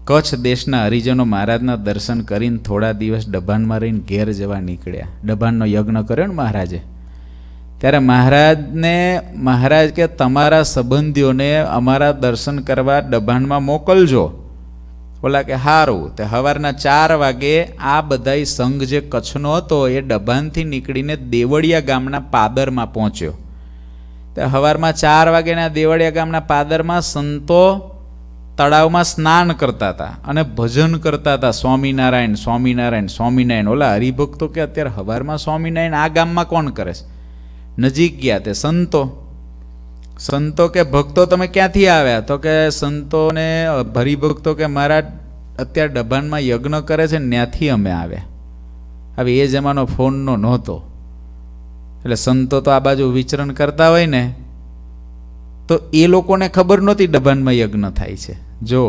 કચ્છ દેશના હરિજનો મહારાજના દર્શન કરીને થોડા દિવસ ડભાનમાં રહીને ઘેર જવા નીકળ્યા ડભાનનો યજ્ઞ કર્યો ને મહારાજે ત્યારે મહારાજને મહારાજ કે તમારા સંબંધીઓને અમારા દર્શન કરવા ડભાનમાં મોકલજો બોલા કે સારું તે સવારના ચાર વાગે આ બધાય સંઘ જે કચ્છનો હતો એ ડભાનથી નીકળીને દેવળિયા ગામના પાદરમાં પહોંચ્યો તે સવારમાં ચાર વાગેના દેવળિયા ગામના પાદરમાં સંતો તળાવમાં સ્નાન કરતા હતા અને ભજન કરતા હતા સ્વામિનારાયણ સ્વામિનારાયણ સ્વામિનારાયણ ઓલા હરિભક્તો કે અત્યારે સવારમાં સ્વામિનારાયણ આ ગામમાં કોણ કરે છે નજીક ગયા તે સંતો સંતો કે ભક્તો તમે ક્યાંથી આવ્યા તો કે સંતોને ભરીભક્તો કે મારા અત્યારે ડભાનમાં યજ્ઞ કરે છે ત્યાંથી અમે આવ્યા હવે એ જમાનો ફોનનો નહોતો એટલે સંતો તો આ બાજુ વિચરણ કરતા હોય ને તો એ લોકોને ખબર નહોતી ડભાનમાં યજ્ઞ થાય છે જો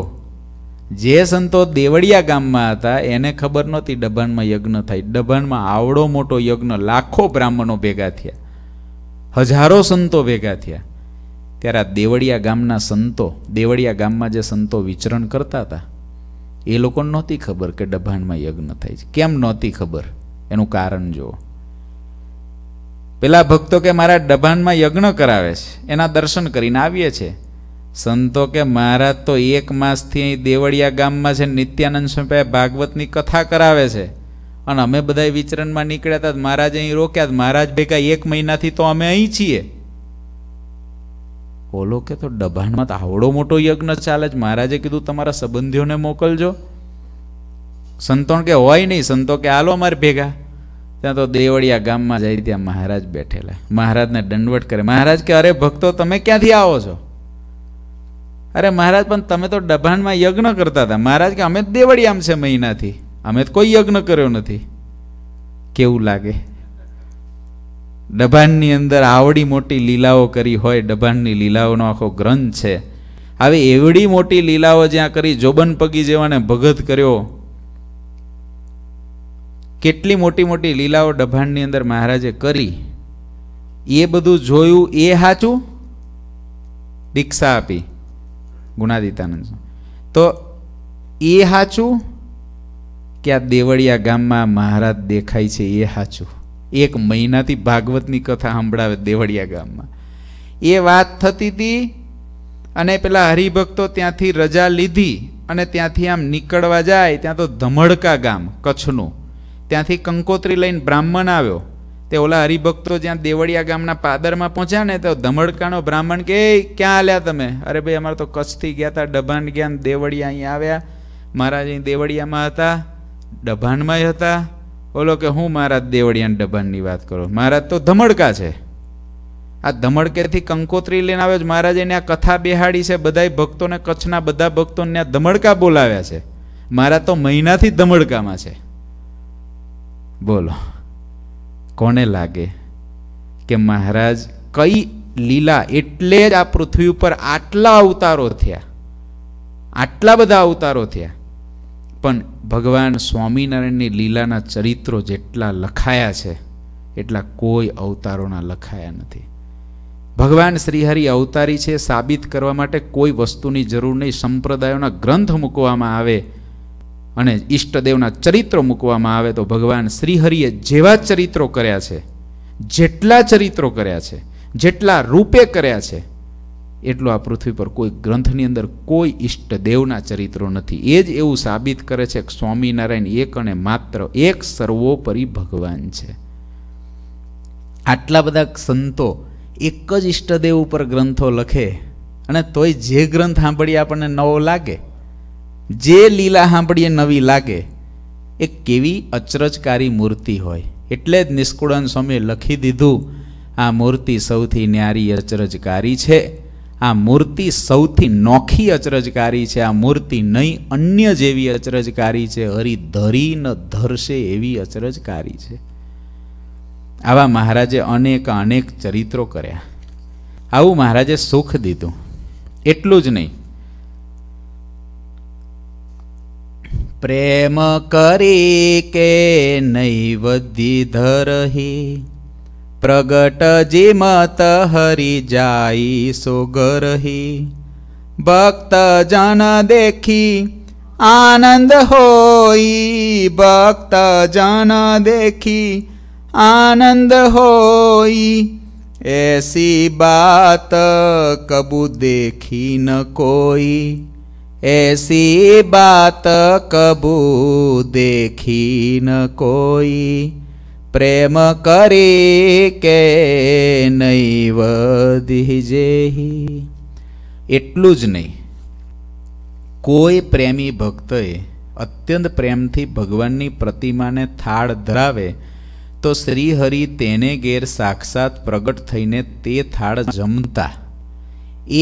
જે સંતો દેવળિયા ગામમાં હતા એને ખબર નહોતી ડભાનમાં યજ્ઞ થાય ડભાનમાં આવડો મોટો યજ્ઞ લાખો બ્રાહ્મણો ભેગા થયા હજારો સંતો ભેગા થયા ત્યારે આ દેવળિયા ગામના સંતો દેવળિયા ગામમાં જે સંતો વિચરણ કરતા હતા એ લોકોને નહોતી ખબર કે ડભાણમાં યજ્ઞ થાય છે કેમ નહોતી ખબર એનું કારણ જુઓ પેલા ભક્તો કે મારા ડભાણમાં યજ્ઞ કરાવે છે એના દર્શન કરીને આવીએ છીએ સંતો કે મહારાજ તો એક માસથી અહીં દેવળિયા ગામમાં છે નિત્યાનંદ સ્વામી ભાગવતની કથા કરાવે છે અને અમે બધા વિચરણમાં નીકળ્યા હતા મહારાજ અહીં રોક્યા મહારાજ ભેગા એક મહિનાથી તો અમે અહીં છીએ ઓલો કે તો ડભાણમાં તો આવડો મોટો યજ્ઞ ચાલે જ મહારાજે કીધું તમારા સંબંધીઓને મોકલજો સંતોણ કે હોય નહીં સંતો કે આલો અમારે ભેગા ત્યાં તો દેવળિયા ગામમાં જઈ ત્યાં મહારાજ બેઠેલા મહારાજને દંડવટ કરે મહારાજ કે અરે ભક્તો તમે ક્યાંથી આવો છો અરે મહારાજ પણ તમે તો ડભાણમાં યજ્ઞ કરતા હતા મહારાજ કે અમે દેવળિયામ છે મહિનાથી અમે તો કોઈ યજ્ઞ કર્યો નથી કેવું લાગે ડભાણની અંદર આવડી મોટી લીલાઓ કરી હોય ડભાણની લીલાઓનો આખો ગ્રંથ છે આવી એવડી મોટી લીલાઓ જ્યાં કરી જોબન પગી જેવાને ભગત કર્યો કેટલી મોટી મોટી લીલાઓ ડભાણની અંદર મહારાજે કરી એ બધું જોયું એ સાચું દીક્ષા આપી ગુણાદિતાનંદ તો એ સાચું કે આ દેવળિયા ગામમાં મહારાજ દેખાય છે એ સાચું એક મહિનાથી ભાગવતની કથા સંભળાવે દેવળિયા ગામમાં એ વાત થતી હતી અને પેલા હરિભક્તો ત્યાંથી રજા લીધી અને ત્યાંથી આમ નીકળવા જાય ત્યાં તો ધમડકા ગામ કચ્છનું ત્યાંથી કંકોત્રી લઈને બ્રાહ્મણ આવ્યો તે ઓલા હરિભક્તો જ્યાં દેવળિયા ગામના પાદરમાં પહોંચ્યા ને તો ધમડકાનો બ્રાહ્મણ કે ક્યાં હાલ્યા તમે અરે ભાઈ અમારે તો કચ્છથી ગયા હતા ડભાન ગયા દેવળિયા અહીં આવ્યા મહારાજ અહીં દેવળિયામાં હતા ડભાણમાંય હતા બોલો કે હું મારા દેવળિયાન ડબ્બાની વાત કરું મહારાજ તો ધમડકા છે આ ધમડકેથી કંકોત્રી લઈને આવ્યો જ મહારાજે એને આ કથા બેહાડી છે બધાય ભક્તોને કચ્છના બધા ભક્તોને આ ધમડકા બોલાવ્યા છે મારા તો મહિનાથી ધમડકામાં છે બોલો કોને લાગે કે મહારાજ કઈ લીલા એટલે જ આ પૃથ્વી ઉપર આટલા અવતારો થયા આટલા બધા અવતારો થયા પણ ભગવાન સ્વામિનારાયણની લીલાના ચરિત્રો જેટલા લખાયા છે એટલા કોઈ અવતારોના લખાયા નથી ભગવાન શ્રીહરિ અવતારી છે સાબિત કરવા માટે કોઈ વસ્તુની જરૂર નહીં સંપ્રદાયોના ગ્રંથ મૂકવામાં આવે અને ઈષ્ટદેવના ચરિત્રો મૂકવામાં આવે તો ભગવાન શ્રીહરિએ જેવા ચરિત્રો કર્યા છે જેટલા ચરિત્રો કર્યા છે જેટલા રૂપે કર્યા છે એટલો આ પૃથ્વી પર કોઈ ગ્રંથની અંદર કોઈ ઈષ્ટદેવના ચરિત્રો નથી એ જ એવું સાબિત કરે છે કે સ્વામિનારાયણ એક અને માત્ર એક સર્વોપરી ભગવાન છે આટલા બધા સંતો એક જ ઈષ્ટદેવ ઉપર ગ્રંથો લખે અને તોય જે ગ્રંથ સાંભળીએ આપણને નવો લાગે જે લીલા સાંભળીએ નવી લાગે એ કેવી અચરજકારી મૂર્તિ હોય એટલે જ નિષ્કુળન સ્વામીએ લખી દીધું આ મૂર્તિ સૌથી ન્યારી અચરજકારી છે આ મૂર્તિ સૌથી નોખી અચરજકારી છે આ મૂર્તિ નહીં અન્ય જેવી અચરજકારી છે હરી ધરી ન ધરશે એવી અચરજકારી છે આવા મહારાજે અનેક અનેક ચરિત્રો કર્યા આવું મહારાજે સુખ દીધું એટલું જ નહીં પ્રેમ કરી કે નૈવધી ધરહી પ્રગટ જે મત હરી જાય સોગરહી ભક્તજન દેખી આનંદ હોઈ ભક્તજન દેખી આનંદ હોઈ એસી બાત કબુ દેખી ન કોઈ એસી બાત કબુ દેખી ન કોઈ પ્રેમ કરી કે નૈવ જેહી એટલું જ નહીં કોઈ પ્રેમી ભક્તએ અત્યંત પ્રેમથી ભગવાનની પ્રતિમાને થાળ ધરાવે તો શ્રીહરિ તેને ગેર સાક્ષાત પ્રગટ થઈને તે થાળ જમતા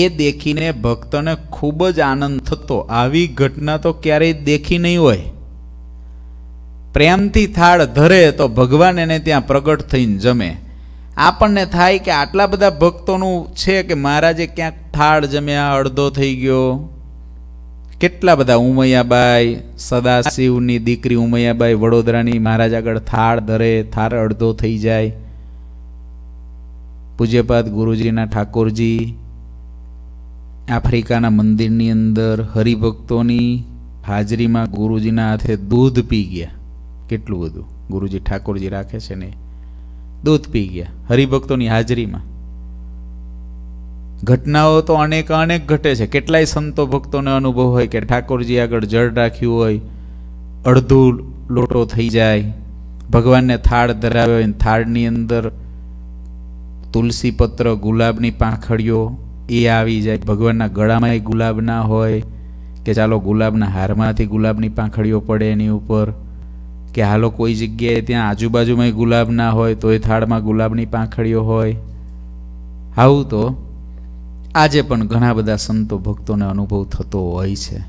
એ દેખીને ભક્તને ખૂબ જ આનંદ થતો આવી ઘટના તો ક્યારેય દેખી નહીં હોય પ્રેમથી થાળ ધરે તો ભગવાન એને ત્યાં પ્રગટ થઈને જમે આપણને થાય કે આટલા બધા ભક્તોનું છે કે મહારાજે ક્યાંક થાળ જમ્યા અડધો થઈ ગયો કેટલા બધા ઉમૈયાબાઈ સદાશિવની દીકરી ઉમૈયાબાઈ વડોદરાની મહારાજ આગળ થાળ ધરે થાળ અડધો થઈ જાય પૂજ્યપાદ ગુરુજીના ઠાકોરજી આફ્રિકાના મંદિરની અંદર હરિભક્તોની હાજરીમાં ગુરુજીના હાથે દૂધ પી ગયા કેટલું બધું ગુરુજી ઠાકોરજી રાખે છે ને દૂધ પી ગયા હરિભક્તોની હાજરીમાં ઘટનાઓ તો અનેક અનેક ઘટે છે કેટલાય સંતો ભક્તોને અનુભવ હોય કે ઠાકોરજી આગળ જળ રાખ્યું હોય અડધું લોટો થઈ જાય ભગવાનને થાળ ધરાવ્યો હોય થાળની અંદર તુલસી પત્ર ગુલાબની પાંખડીઓ એ આવી જાય ભગવાનના ગળામાં ગુલાબ ના હોય કે ચાલો ગુલાબના હારમાંથી ગુલાબની પાંખડીઓ પડે એની ઉપર કે હાલો કોઈ જગ્યાએ ત્યાં આજુબાજુમાં ગુલાબ ના હોય તો એ થાળમાં ગુલાબની પાંખડીઓ હોય આવું તો આજે પણ ઘણા બધા સંતો ભક્તોને અનુભવ થતો હોય છે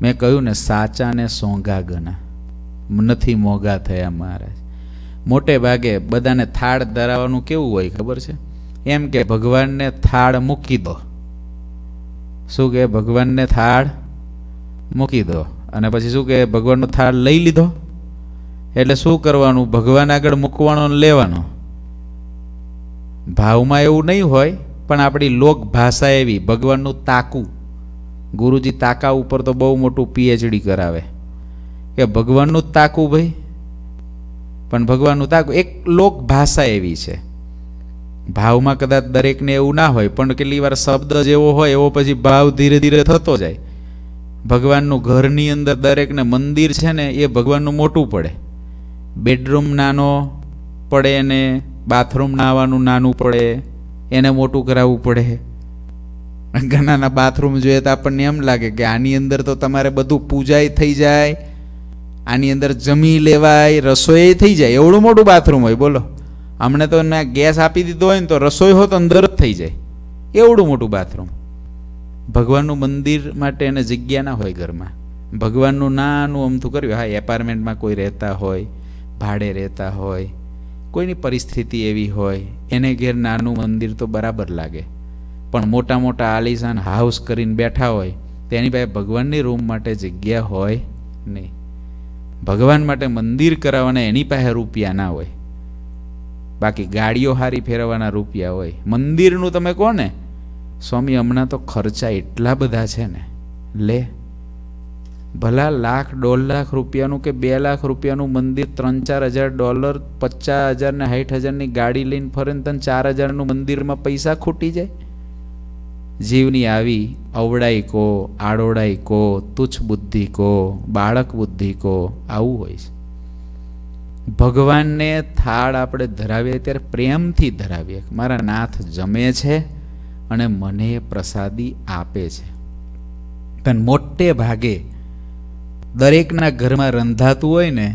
મેં કહ્યું ને સાચા ને સોંગા ગના નથી મોંઘા થયા મહારાજ મોટે ભાગે બધાને થાળ ધરાવવાનું કેવું હોય ખબર છે એમ કે ભગવાનને થાળ મૂકી દો શું કે ભગવાનને થાળ મૂકી દો અને પછી શું કે ભગવાનનો થાળ લઈ લીધો એટલે શું કરવાનું ભગવાન આગળ મૂકવાનો લેવાનો ભાવમાં એવું નહીં હોય પણ આપણી લોકભાષા એવી ભગવાનનું તાકું ગુરુજી તાકા ઉપર તો બહુ મોટું પીએચડી કરાવે કે ભગવાનનું તાકું ભાઈ પણ ભગવાનનું તાકું એક લોકભાષા એવી છે ભાવમાં કદાચ દરેકને એવું ના હોય પણ કેટલી વાર શબ્દ જેવો હોય એવો પછી ભાવ ધીરે ધીરે થતો જાય ભગવાનનું ઘરની અંદર દરેકને મંદિર છે ને એ ભગવાનનું મોટું પડે બેડરૂમ નાનો પડે એને બાથરૂમ નાવાનું નાનું પડે એને મોટું કરાવવું પડે ઘણાના બાથરૂમ જોઈએ તો આપણને એમ લાગે કે આની અંદર તો તમારે બધું પૂજાય થઈ જાય આની અંદર જમી લેવાય રસોઈ થઈ જાય એવડું મોટું બાથરૂમ હોય બોલો હમણાં તો ગેસ આપી દીધો હોય ને તો રસોઈ હોત અંદર જ થઈ જાય એવડું મોટું બાથરૂમ ભગવાનનું મંદિર માટે એને જગ્યા ના હોય ઘરમાં ભગવાનનું નાનું અમથું કર્યું હા એપાર્ટમેન્ટમાં કોઈ રહેતા હોય ભાડે રહેતા હોય કોઈની પરિસ્થિતિ એવી હોય એને ઘેર નાનું મંદિર તો બરાબર લાગે પણ મોટા મોટા આલિશાન હાઉસ કરીને બેઠા હોય તેની પાસે ભગવાનની રૂમ માટે જગ્યા હોય નહીં ભગવાન માટે મંદિર કરાવવાના એની પાસે રૂપિયા ના હોય બાકી ગાડીઓ હારી ફેરવવાના રૂપિયા હોય મંદિરનું તમે કહો ને સ્વામી હમણાં તો ખર્ચા એટલા બધા છે ને લે ભલા લાખ દોઢ લાખ રૂપિયાનું કે બે લાખ રૂપિયાનું મંદિર ત્રણ ચાર હજાર ડોલર પચાસ હજાર ને સાઠ હજારની ગાડી લઈને ફરે ને તને ચાર હજારનું મંદિરમાં પૈસા ખૂટી જાય જીવની આવી અવડાઈ કો આડોડાઈ કો તુચ્છ બુદ્ધિ કો બાળક બુદ્ધિ કો આવું હોય છે ભગવાનને થાળ આપણે ધરાવીએ ત્યારે પ્રેમથી ધરાવીએ મારા નાથ જમે છે અને મને પ્રસાદી આપે છે પણ મોટે ભાગે દરેકના ઘરમાં રંધાતું હોય ને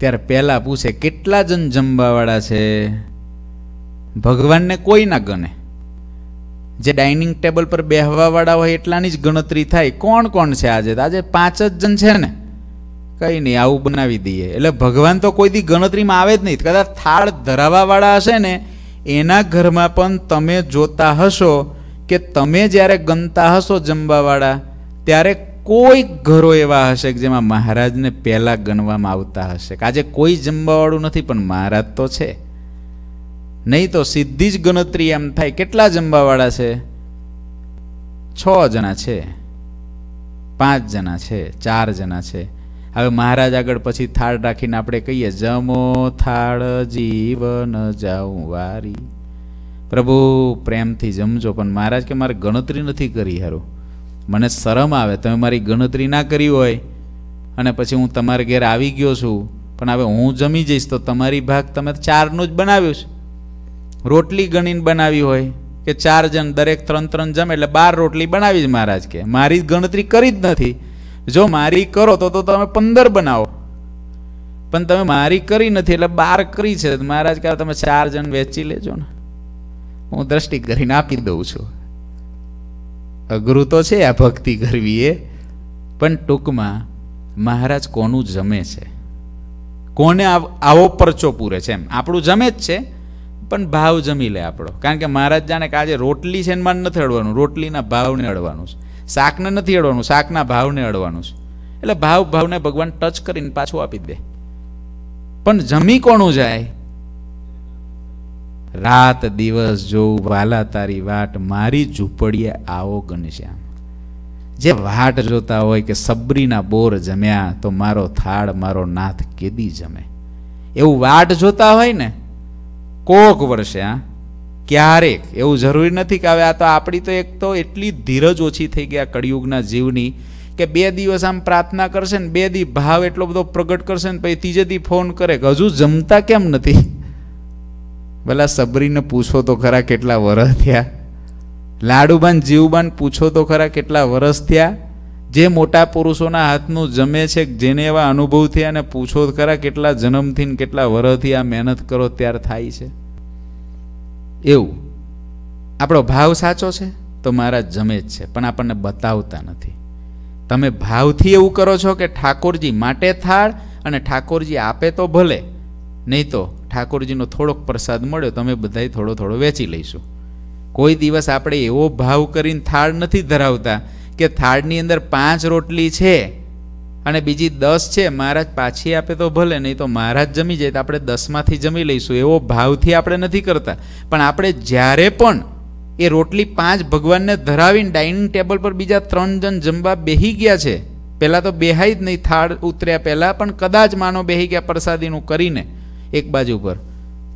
ત્યારે પહેલાં પૂછે કેટલા જણ જમવાવાળા છે ભગવાનને કોઈ ના ગણે જે ડાઇનિંગ ટેબલ પર બેહવાવાળા હોય એટલાની જ ગણતરી થાય કોણ કોણ છે આજે આજે પાંચ જ જણ છે ને કંઈ નહીં આવું બનાવી દઈએ એટલે ભગવાન તો કોઈ દી ગણતરીમાં આવે જ નહીં કદાચ થાળ ધરાવવાવાળા હશે ને એના ઘરમાં પણ તમે જોતા હશો કે તમે જ્યારે ગમતા હશો જમવાવાળા ત્યારે કોઈ ઘરો એવા હશે કે જેમાં મહારાજને પહેલાં ગણવામાં આવતા હશે કે આજે કોઈ જમવાવાળું નથી પણ મહારાજ તો છે નહીં તો સીધી જ ગણતરી એમ થાય કેટલા જમવાવાળા છે છ જણા છે પાંચ જણા છે ચાર જણા છે હવે મહારાજ આગળ પછી થાળ રાખીને આપણે કહીએ જમો થાળ જીવન જાઉં વારી પ્રભુ પ્રેમથી જમજો પણ મહારાજ કે મારે ગણતરી નથી કરી હારું મને શરમ આવે તમે મારી ગણતરી ના કરી હોય અને પછી હું તમારા ઘેર આવી ગયો છું પણ હવે હું જમી જઈશ તો તમારી ભાગ તમે ચારનું જ બનાવ્યું છે રોટલી ગણીને બનાવી હોય કે ચાર જણ દરેક ત્રણ ત્રણ જમે એટલે બાર રોટલી બનાવી જ મહારાજ કે મારી ગણતરી કરી જ નથી જો મારી કરો તો તો તમે પંદર બનાવો પણ તમે મારી કરી નથી એટલે બાર કરી છે મહારાજ કહે તમે ચાર જણ વેચી લેજો ને હું દ્રષ્ટિ કરીને આપી દઉં છું અઘરું તો છે આ ભક્તિ કરવી એ પણ ટૂંકમાં મહારાજ કોનું જમે છે કોને આવો પરચો પૂરે છે એમ આપણું જમે જ છે પણ ભાવ જમી લે આપણો કારણ કે મહારાજ જાણે કે આજે રોટલી છે એમાં નથી અડવાનું રોટલીના ભાવને અડવાનું છે શાકને નથી અડવાનું શાકના ભાવને અડવાનું છે એટલે ભાવ ભાવને ભગવાન ટચ કરીને પાછું આપી દે પણ જમી કોનું જાય રાત દિવસ જોઉં વાલા તારી વાટ મારી ઝૂંપડીએ આવો ઘનશ્યામ જે વાટ જોતા હોય કે સબરીના બોર જમ્યા તો મારો થાળ મારો નાથ કેદી જમે એવું વાટ જોતા હોય ને કોક વર્ષે આ ક્યારેક એવું જરૂરી નથી કે હવે આ તો આપણી તો એક તો એટલી ધીરજ ઓછી થઈ ગયા કળિયુગના જીવની કે બે દિવસ આમ પ્રાર્થના કરશે ને બે દી ભાવ એટલો બધો પ્રગટ કરશે ને પછી ત્રીજે દી ફોન કરે કે હજુ જમતા કેમ નથી ભલા સબરીને પૂછો તો ખરા કેટલા વરસ થયા લાડુબાન જીવબાન પૂછો તો ખરા કેટલા વરસ થયા જે મોટા પુરુષોના હાથનું જમે છે જેને એવા અનુભવ થયા અને પૂછો ખરા કેટલા જન્મથી ને કેટલા વરસથી આ મહેનત કરો ત્યારે થાય છે એવું આપણો ભાવ સાચો છે તો મારા જમે જ છે પણ આપણને બતાવતા નથી તમે ભાવથી એવું કરો છો કે ઠાકોરજી માટે થાળ અને ઠાકોરજી આપે તો ભલે નહીં તો ઠાકોરજીનો થોડોક પ્રસાદ મળ્યો તમે બધાય થોડો થોડો વેચી લઈશું કોઈ દિવસ આપણે એવો ભાવ કરીને થાળ નથી ધરાવતા કે થાળની અંદર પાંચ રોટલી છે અને બીજી દસ છે મહારાજ પાછી આપે તો ભલે નહીં તો મહારાજ જમી જાય તો આપણે દસમાંથી જમી લઈશું એવો ભાવથી આપણે નથી કરતા પણ આપણે જ્યારે પણ એ રોટલી પાંચ ભગવાનને ધરાવીને ડાઇનિંગ ટેબલ પર બીજા ત્રણ જણ જમવા બેહી ગયા છે પહેલાં તો બેહાઈ જ નહીં થાળ ઉતર્યા પહેલાં પણ કદાચ માનો બેહી ગયા પ્રસાદીનું કરીને એક બાજુ પર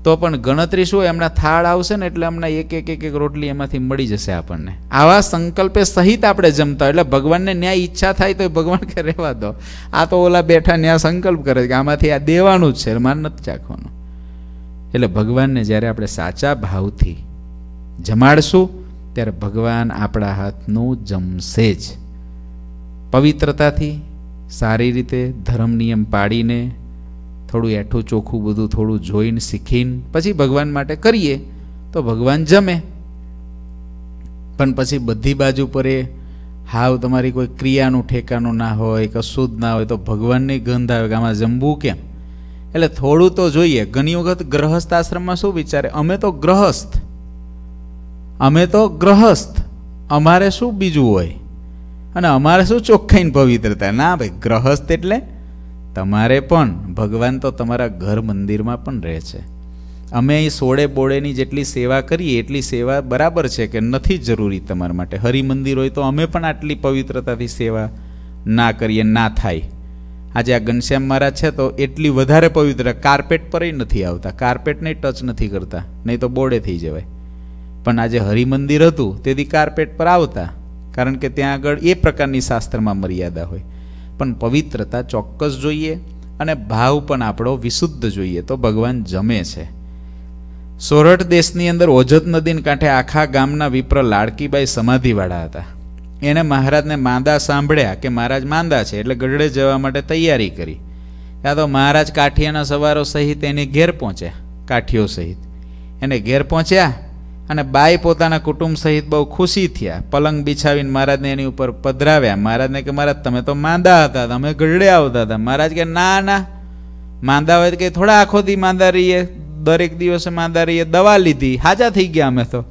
તો પણ ગણતરી શું એમના થાળ આવશે ને એટલે હમણાં એક એક એક એક રોટલી એમાંથી મળી જશે આપણને આવા સંકલ્પે સહિત આપણે જમતા એટલે ભગવાનને ન્યાય ઈચ્છા થાય તો ભગવાન કે રહેવા દો આ તો ઓલા બેઠા ન્યાય સંકલ્પ કરે કે આમાંથી આ દેવાનું જ છે માન નથી ચાખવાનું એટલે ભગવાનને જ્યારે આપણે સાચા ભાવથી જમાડશું ત્યારે ભગવાન આપણા હાથનું જમશે જ પવિત્રતાથી સારી રીતે ધર્મ નિયમ પાડીને થોડું એઠું ચોખ્ખું બધું થોડું જોઈને શીખીને પછી ભગવાન માટે કરીએ તો ભગવાન જમે પણ પછી બધી બાજુ પર એ હાવ તમારી કોઈ ક્રિયાનું ઠેકાનું ના હોય કશું જ ના હોય તો ભગવાનની ગંધ આવે કે આમાં જમવું કેમ એટલે થોડું તો જોઈએ ઘણી વખત ગ્રહસ્થ આશ્રમમાં શું વિચારે અમે તો ગ્રહસ્થ અમે તો ગ્રહસ્થ અમારે શું બીજું હોય અને અમારે શું ચોખ્ખાઈને પવિત્રતા ના ભાઈ ગ્રહસ્થ એટલે તમારે પણ ભગવાન તો તમારા ઘર મંદિરમાં પણ રહે છે અમે અહીં સોળે બોળેની જેટલી સેવા કરીએ એટલી સેવા બરાબર છે કે નથી જરૂરી તમારા માટે હરિમંદિર હોય તો અમે પણ આટલી પવિત્રતાથી સેવા ના કરીએ ના થાય આજે આ ઘનશ્યામ મહારાજ છે તો એટલી વધારે પવિત્ર કાર્પેટ પર નથી આવતા કાર્પેટને ટચ નથી કરતા નહીં તો બોડે થઈ જવાય પણ આજે હરિમંદિર હતું તેથી કાર્પેટ પર આવતા કારણ કે ત્યાં આગળ એ પ્રકારની શાસ્ત્રમાં મર્યાદા હોય પણ પવિત્રતા ચોક્કસ જોઈએ અને ભાવ પણ આપણો વિશુદ્ધ જોઈએ તો ભગવાન જમે છે સોરઠ દેશની અંદર ઓજત નદીને કાંઠે આખા ગામના વિપ્ર લાડકીબાઈ સમાધિવાળા હતા એણે મહારાજને માંદા સાંભળ્યા કે મહારાજ માંદા છે એટલે ગઢડે જવા માટે તૈયારી કરી કાં તો મહારાજ કાઠિયાના સવારો સહિત એને ઘેર પહોંચ્યા કાઠીઓ સહિત એને ઘેર પહોંચ્યા અને બાઈ પોતાના કુટુંબ સહિત બહુ ખુશી થયા પલંગ બિછાવીને મહારાજને એની ઉપર પધરાવ્યા મહારાજને કે મહારાજ તમે તો માંદા હતા અમે ગળડે આવતા હતા મહારાજ કે ના ના માંદા હોય કે થોડા આખો દી માંદા રહીએ દરેક દિવસે માંદા રહીએ દવા લીધી હાજા થઈ ગયા અમે તો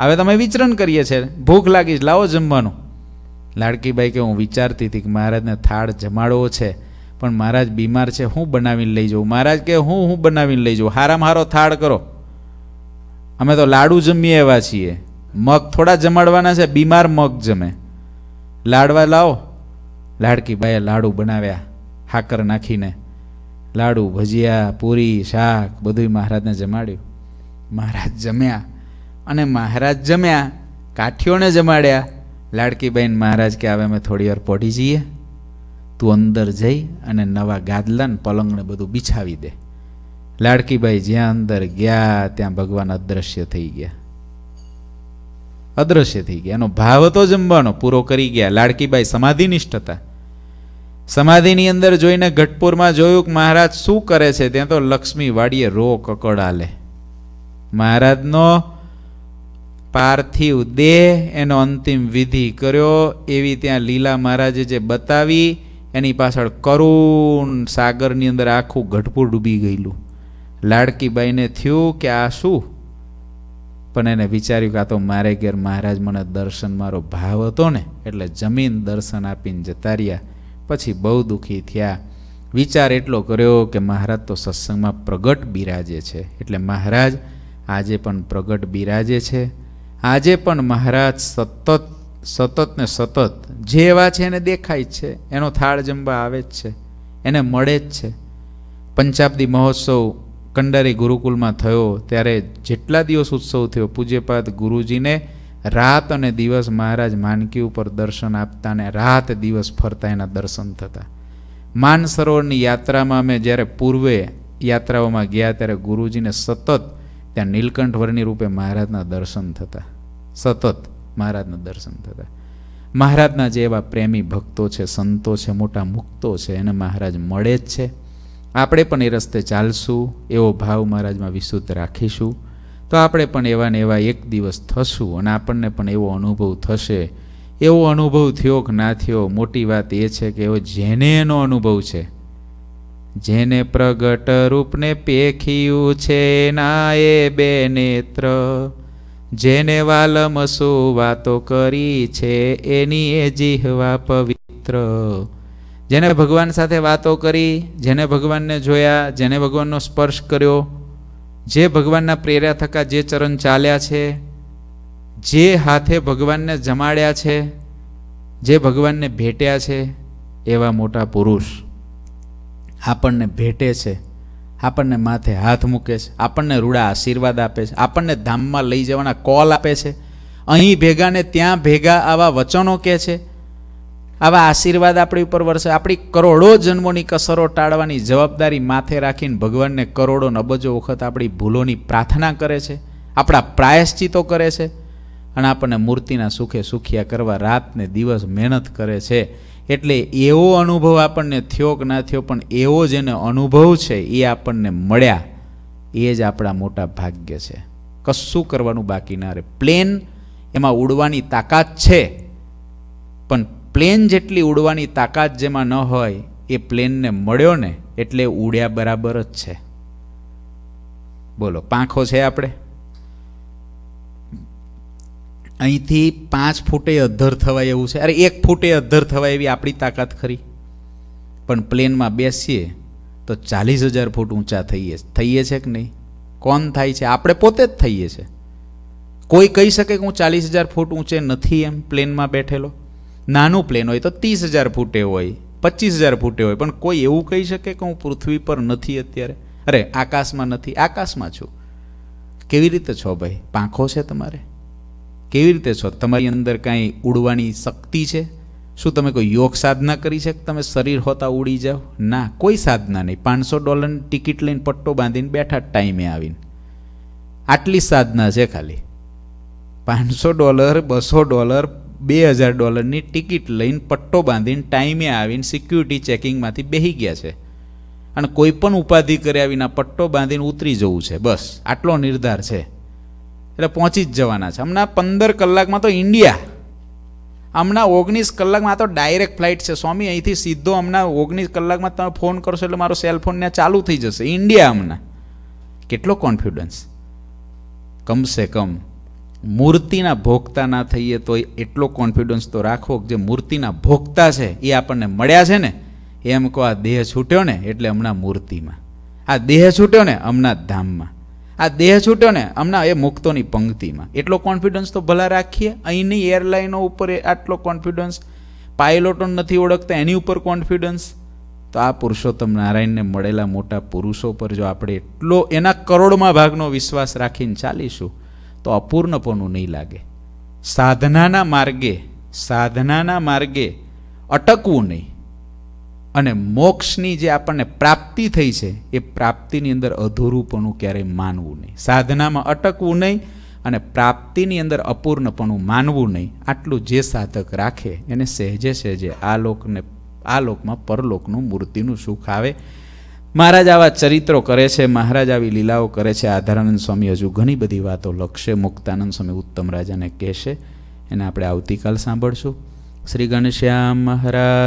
હવે તમે વિચરણ કરીએ છીએ ભૂખ લાગી લાવો જમવાનું લાડકીબાઈ કે હું વિચારતી હતી કે મહારાજને થાળ જમાડવો છે પણ મહારાજ બીમાર છે હું બનાવીને લઈ જાઉં મહારાજ કે હું હું બનાવીને લઈ જાઉં હારામ હારો થાળ કરો અમે તો લાડુ જમીએ એવા છીએ મગ થોડા જમાડવાના છે બીમાર મગ જમે લાડવા લાવો લાડકીભાઈએ લાડુ બનાવ્યા હાકર નાખીને લાડુ ભજીયા પૂરી શાક બધું મહારાજને જમાડ્યું મહારાજ જમ્યા અને મહારાજ જમ્યા કાઠીઓને જમાડ્યા લાડકીબેન મહારાજ કે હવે અમે થોડી વાર પડી જઈએ તું અંદર જઈ અને નવા ગાદલાને પલંગને બધું બિછાવી દે લાડકીબાઈ જ્યાં અંદર ગયા ત્યાં ભગવાન અદ્રશ્ય થઈ ગયા અદ્રશ્ય થઈ ગયા એનો ભાવ હતો જમવાનો પૂરો કરી ગયા લાડકીબાઈ સમાધિનિષ્ઠ હતા સમાધિની અંદર જોઈને ઘટપુરમાં જોયું કે મહારાજ શું કરે છે ત્યાં તો લક્ષ્મી વાડીએ રો કકડાલે મહારાજનો પાર્થિવ દેહ એનો અંતિમ વિધિ કર્યો એવી ત્યાં લીલા મહારાજે જે બતાવી એની પાછળ કરુણ સાગરની અંદર આખું ગઢપુર ડૂબી ગયેલું લાડકીબાઈને થયું કે આ શું પણ એને વિચાર્યું કે આ તો મારે ઘેર મહારાજ મને દર્શન મારો ભાવ હતો ને એટલે જમીન દર્શન આપીને જતા રહ્યા પછી બહુ દુઃખી થયા વિચાર એટલો કર્યો કે મહારાજ તો સત્સંગમાં પ્રગટ બિરાજે છે એટલે મહારાજ આજે પણ પ્રગટ બિરાજે છે આજે પણ મહારાજ સતત સતત ને સતત જે એવા છે એને દેખાય જ છે એનો થાળ જમવા આવે જ છે એને મળે જ છે પંચાબ્દી મહોત્સવ કંડારી ગુરુકુલમાં થયો ત્યારે જેટલા દિવસ ઉત્સવ થયો પૂજ્યપાદ ગુરુજીને રાત અને દિવસ મહારાજ માનકી ઉપર દર્શન આપતા અને રાત દિવસ ફરતા એના દર્શન થતા માનસરોવરની યાત્રામાં અમે જ્યારે પૂર્વે યાત્રાઓમાં ગયા ત્યારે ગુરુજીને સતત ત્યાં નીલકંઠ વર્ણી રૂપે મહારાજના દર્શન થતા સતત મહારાજના દર્શન થતા મહારાજના જે એવા પ્રેમી ભક્તો છે સંતો છે મોટા મુક્તો છે એને મહારાજ મળે જ છે આપણે પણ એ રસ્તે ચાલશું એવો ભાવ મહારાજમાં વિશુદ્ધ રાખીશું તો આપણે પણ એવા ને એવા એક દિવસ થશું અને આપણને પણ એવો અનુભવ થશે એવો અનુભવ થયો કે ના થયો મોટી વાત એ છે કે એવો જેને એનો અનુભવ છે જેને પ્રગટ રૂપને પેખ્યું છે ના એ બે નેત્ર જેને વાલમસુ વાતો કરી છે એની એ જીહવા પવિત્ર જેને ભગવાન સાથે વાતો કરી જેને ભગવાનને જોયા જેને ભગવાનનો સ્પર્શ કર્યો જે ભગવાનના પ્રેર્યા થકા જે ચરણ ચાલ્યા છે જે હાથે ભગવાનને જમાડ્યા છે જે ભગવાનને ભેટ્યા છે એવા મોટા પુરુષ આપણને ભેટે છે આપણને માથે હાથ મૂકે છે આપણને રૂડા આશીર્વાદ આપે છે આપણને ધામમાં લઈ જવાના કોલ આપે છે અહીં ભેગાને ત્યાં ભેગા આવા વચનો કહે છે આવા આશીર્વાદ આપણી ઉપર વરસે આપણી કરોડો જન્મોની કસરો ટાળવાની જવાબદારી માથે રાખીને ભગવાનને કરોડો નબજો વખત આપણી ભૂલોની પ્રાર્થના કરે છે આપણા પ્રાયશ્ચિતો કરે છે અને આપણને મૂર્તિના સુખે સુખિયા કરવા રાતને દિવસ મહેનત કરે છે એટલે એવો અનુભવ આપણને થયો કે ના થયો પણ એવો જેને અનુભવ છે એ આપણને મળ્યા એ જ આપણા મોટા ભાગ્ય છે કશું કરવાનું બાકી ના રહે પ્લેન એમાં ઉડવાની તાકાત છે પણ પ્લેન જેટલી ઉડવાની તાકાત જેમાં ન હોય એ પ્લેનને મળ્યો ને એટલે ઉડ્યા બરાબર જ છે બોલો પાંખો છે આપણે અહીંથી પાંચ ફૂટે અધ્ધર થવાય એવું છે અરે એક ફૂટે અધ્ધર થવાય એવી આપણી તાકાત ખરી પણ પ્લેનમાં બેસીએ તો ચાલીસ હજાર ફૂટ ઊંચા થઈએ થઈએ છે કે નહીં કોણ થાય છે આપણે પોતે જ થઈએ છે કોઈ કહી શકે કે હું ચાલીસ હજાર ફૂટ ઊંચે નથી એમ પ્લેનમાં બેઠેલો નાનું પ્લેન હોય તો ત્રીસ હજાર ફૂટે હોય પચીસ હજાર ફૂટે હોય પણ કોઈ એવું કહી શકે કે હું પૃથ્વી પર નથી અત્યારે અરે આકાશમાં નથી આકાશમાં છું કેવી રીતે છો ભાઈ પાંખો છે તમારે કેવી રીતે છો તમારી અંદર કાંઈ ઉડવાની શક્તિ છે શું તમે કોઈ યોગ સાધના કરી છે કે તમે શરીર હોતા ઉડી જાઓ ના કોઈ સાધના નહીં પાંચસો ડોલરની ટિકિટ લઈને પટ્ટો બાંધીને બેઠા ટાઈમે આવીને આટલી સાધના છે ખાલી પાંચસો ડોલર બસો ડોલર બે હજાર ડોલરની ટિકિટ લઈને પટ્ટો બાંધીને ટાઈમે આવીને સિક્યુરિટી ચેકિંગમાંથી બેહી ગયા છે અને કોઈ પણ ઉપાધિ કર્યા વિના પટ્ટો બાંધીને ઉતરી જવું છે બસ આટલો નિર્ધાર છે એટલે પહોંચી જ જવાના છે હમણાં પંદર કલાકમાં તો ઇન્ડિયા હમણાં ઓગણીસ કલાકમાં તો ડાયરેક્ટ ફ્લાઇટ છે સ્વામી અહીંથી સીધો હમણાં ઓગણીસ કલાકમાં તમે ફોન કરશો એટલે મારો સેલફોન ને ચાલુ થઈ જશે ઇન્ડિયા હમણાં કેટલો કોન્ફિડન્સ કમસે કમ મૂર્તિના ભોગતા ના થઈએ તો એટલો કોન્ફિડન્સ તો રાખો કે જે મૂર્તિના ભોગતા છે એ આપણને મળ્યા છે ને એમ કહો આ દેહ છૂટ્યો ને એટલે હમણાં મૂર્તિમાં આ દેહ છૂટ્યો ને હમણાં ધામમાં આ દેહ છૂટ્યો ને હમણાં એ મુક્તોની પંક્તિમાં એટલો કોન્ફિડન્સ તો ભલા રાખીએ અહીંની એરલાઇનો ઉપર આટલો કોન્ફિડન્સ પાયલોટો નથી ઓળખતા એની ઉપર કોન્ફિડન્સ તો આ પુરુષોત્તમ નારાયણને મળેલા મોટા પુરુષો પર જો આપણે એટલો એના કરોડમાં ભાગનો વિશ્વાસ રાખીને ચાલીશું તો અપૂર્ણપણું નહીં લાગે સાધનાના માર્ગે સાધનાના માર્ગે અટકવું નહીં અને મોક્ષની જે આપણને પ્રાપ્તિ થઈ છે એ પ્રાપ્તિની અંદર અધૂરુંપણું ક્યારેય માનવું નહીં સાધનામાં અટકવું નહીં અને પ્રાપ્તિની અંદર અપૂર્ણપણું માનવું નહીં આટલું જે સાધક રાખે એને સહેજે સહેજે આ લોકને આ લોકમાં પરલોકનું મૂર્તિનું સુખ આવે મહારાજ આવા ચરિત્રો કરે છે મહારાજ આવી લીલાઓ કરે છે આધારાનંદ સ્વામી હજુ ઘણી બધી વાતો લખશે મુક્તાનંદ સ્વામી ઉત્તમ રાજાને કહેશે એને આપણે આવતીકાલ સાંભળશું શ્રી ઘનશ્યામ મહારાજ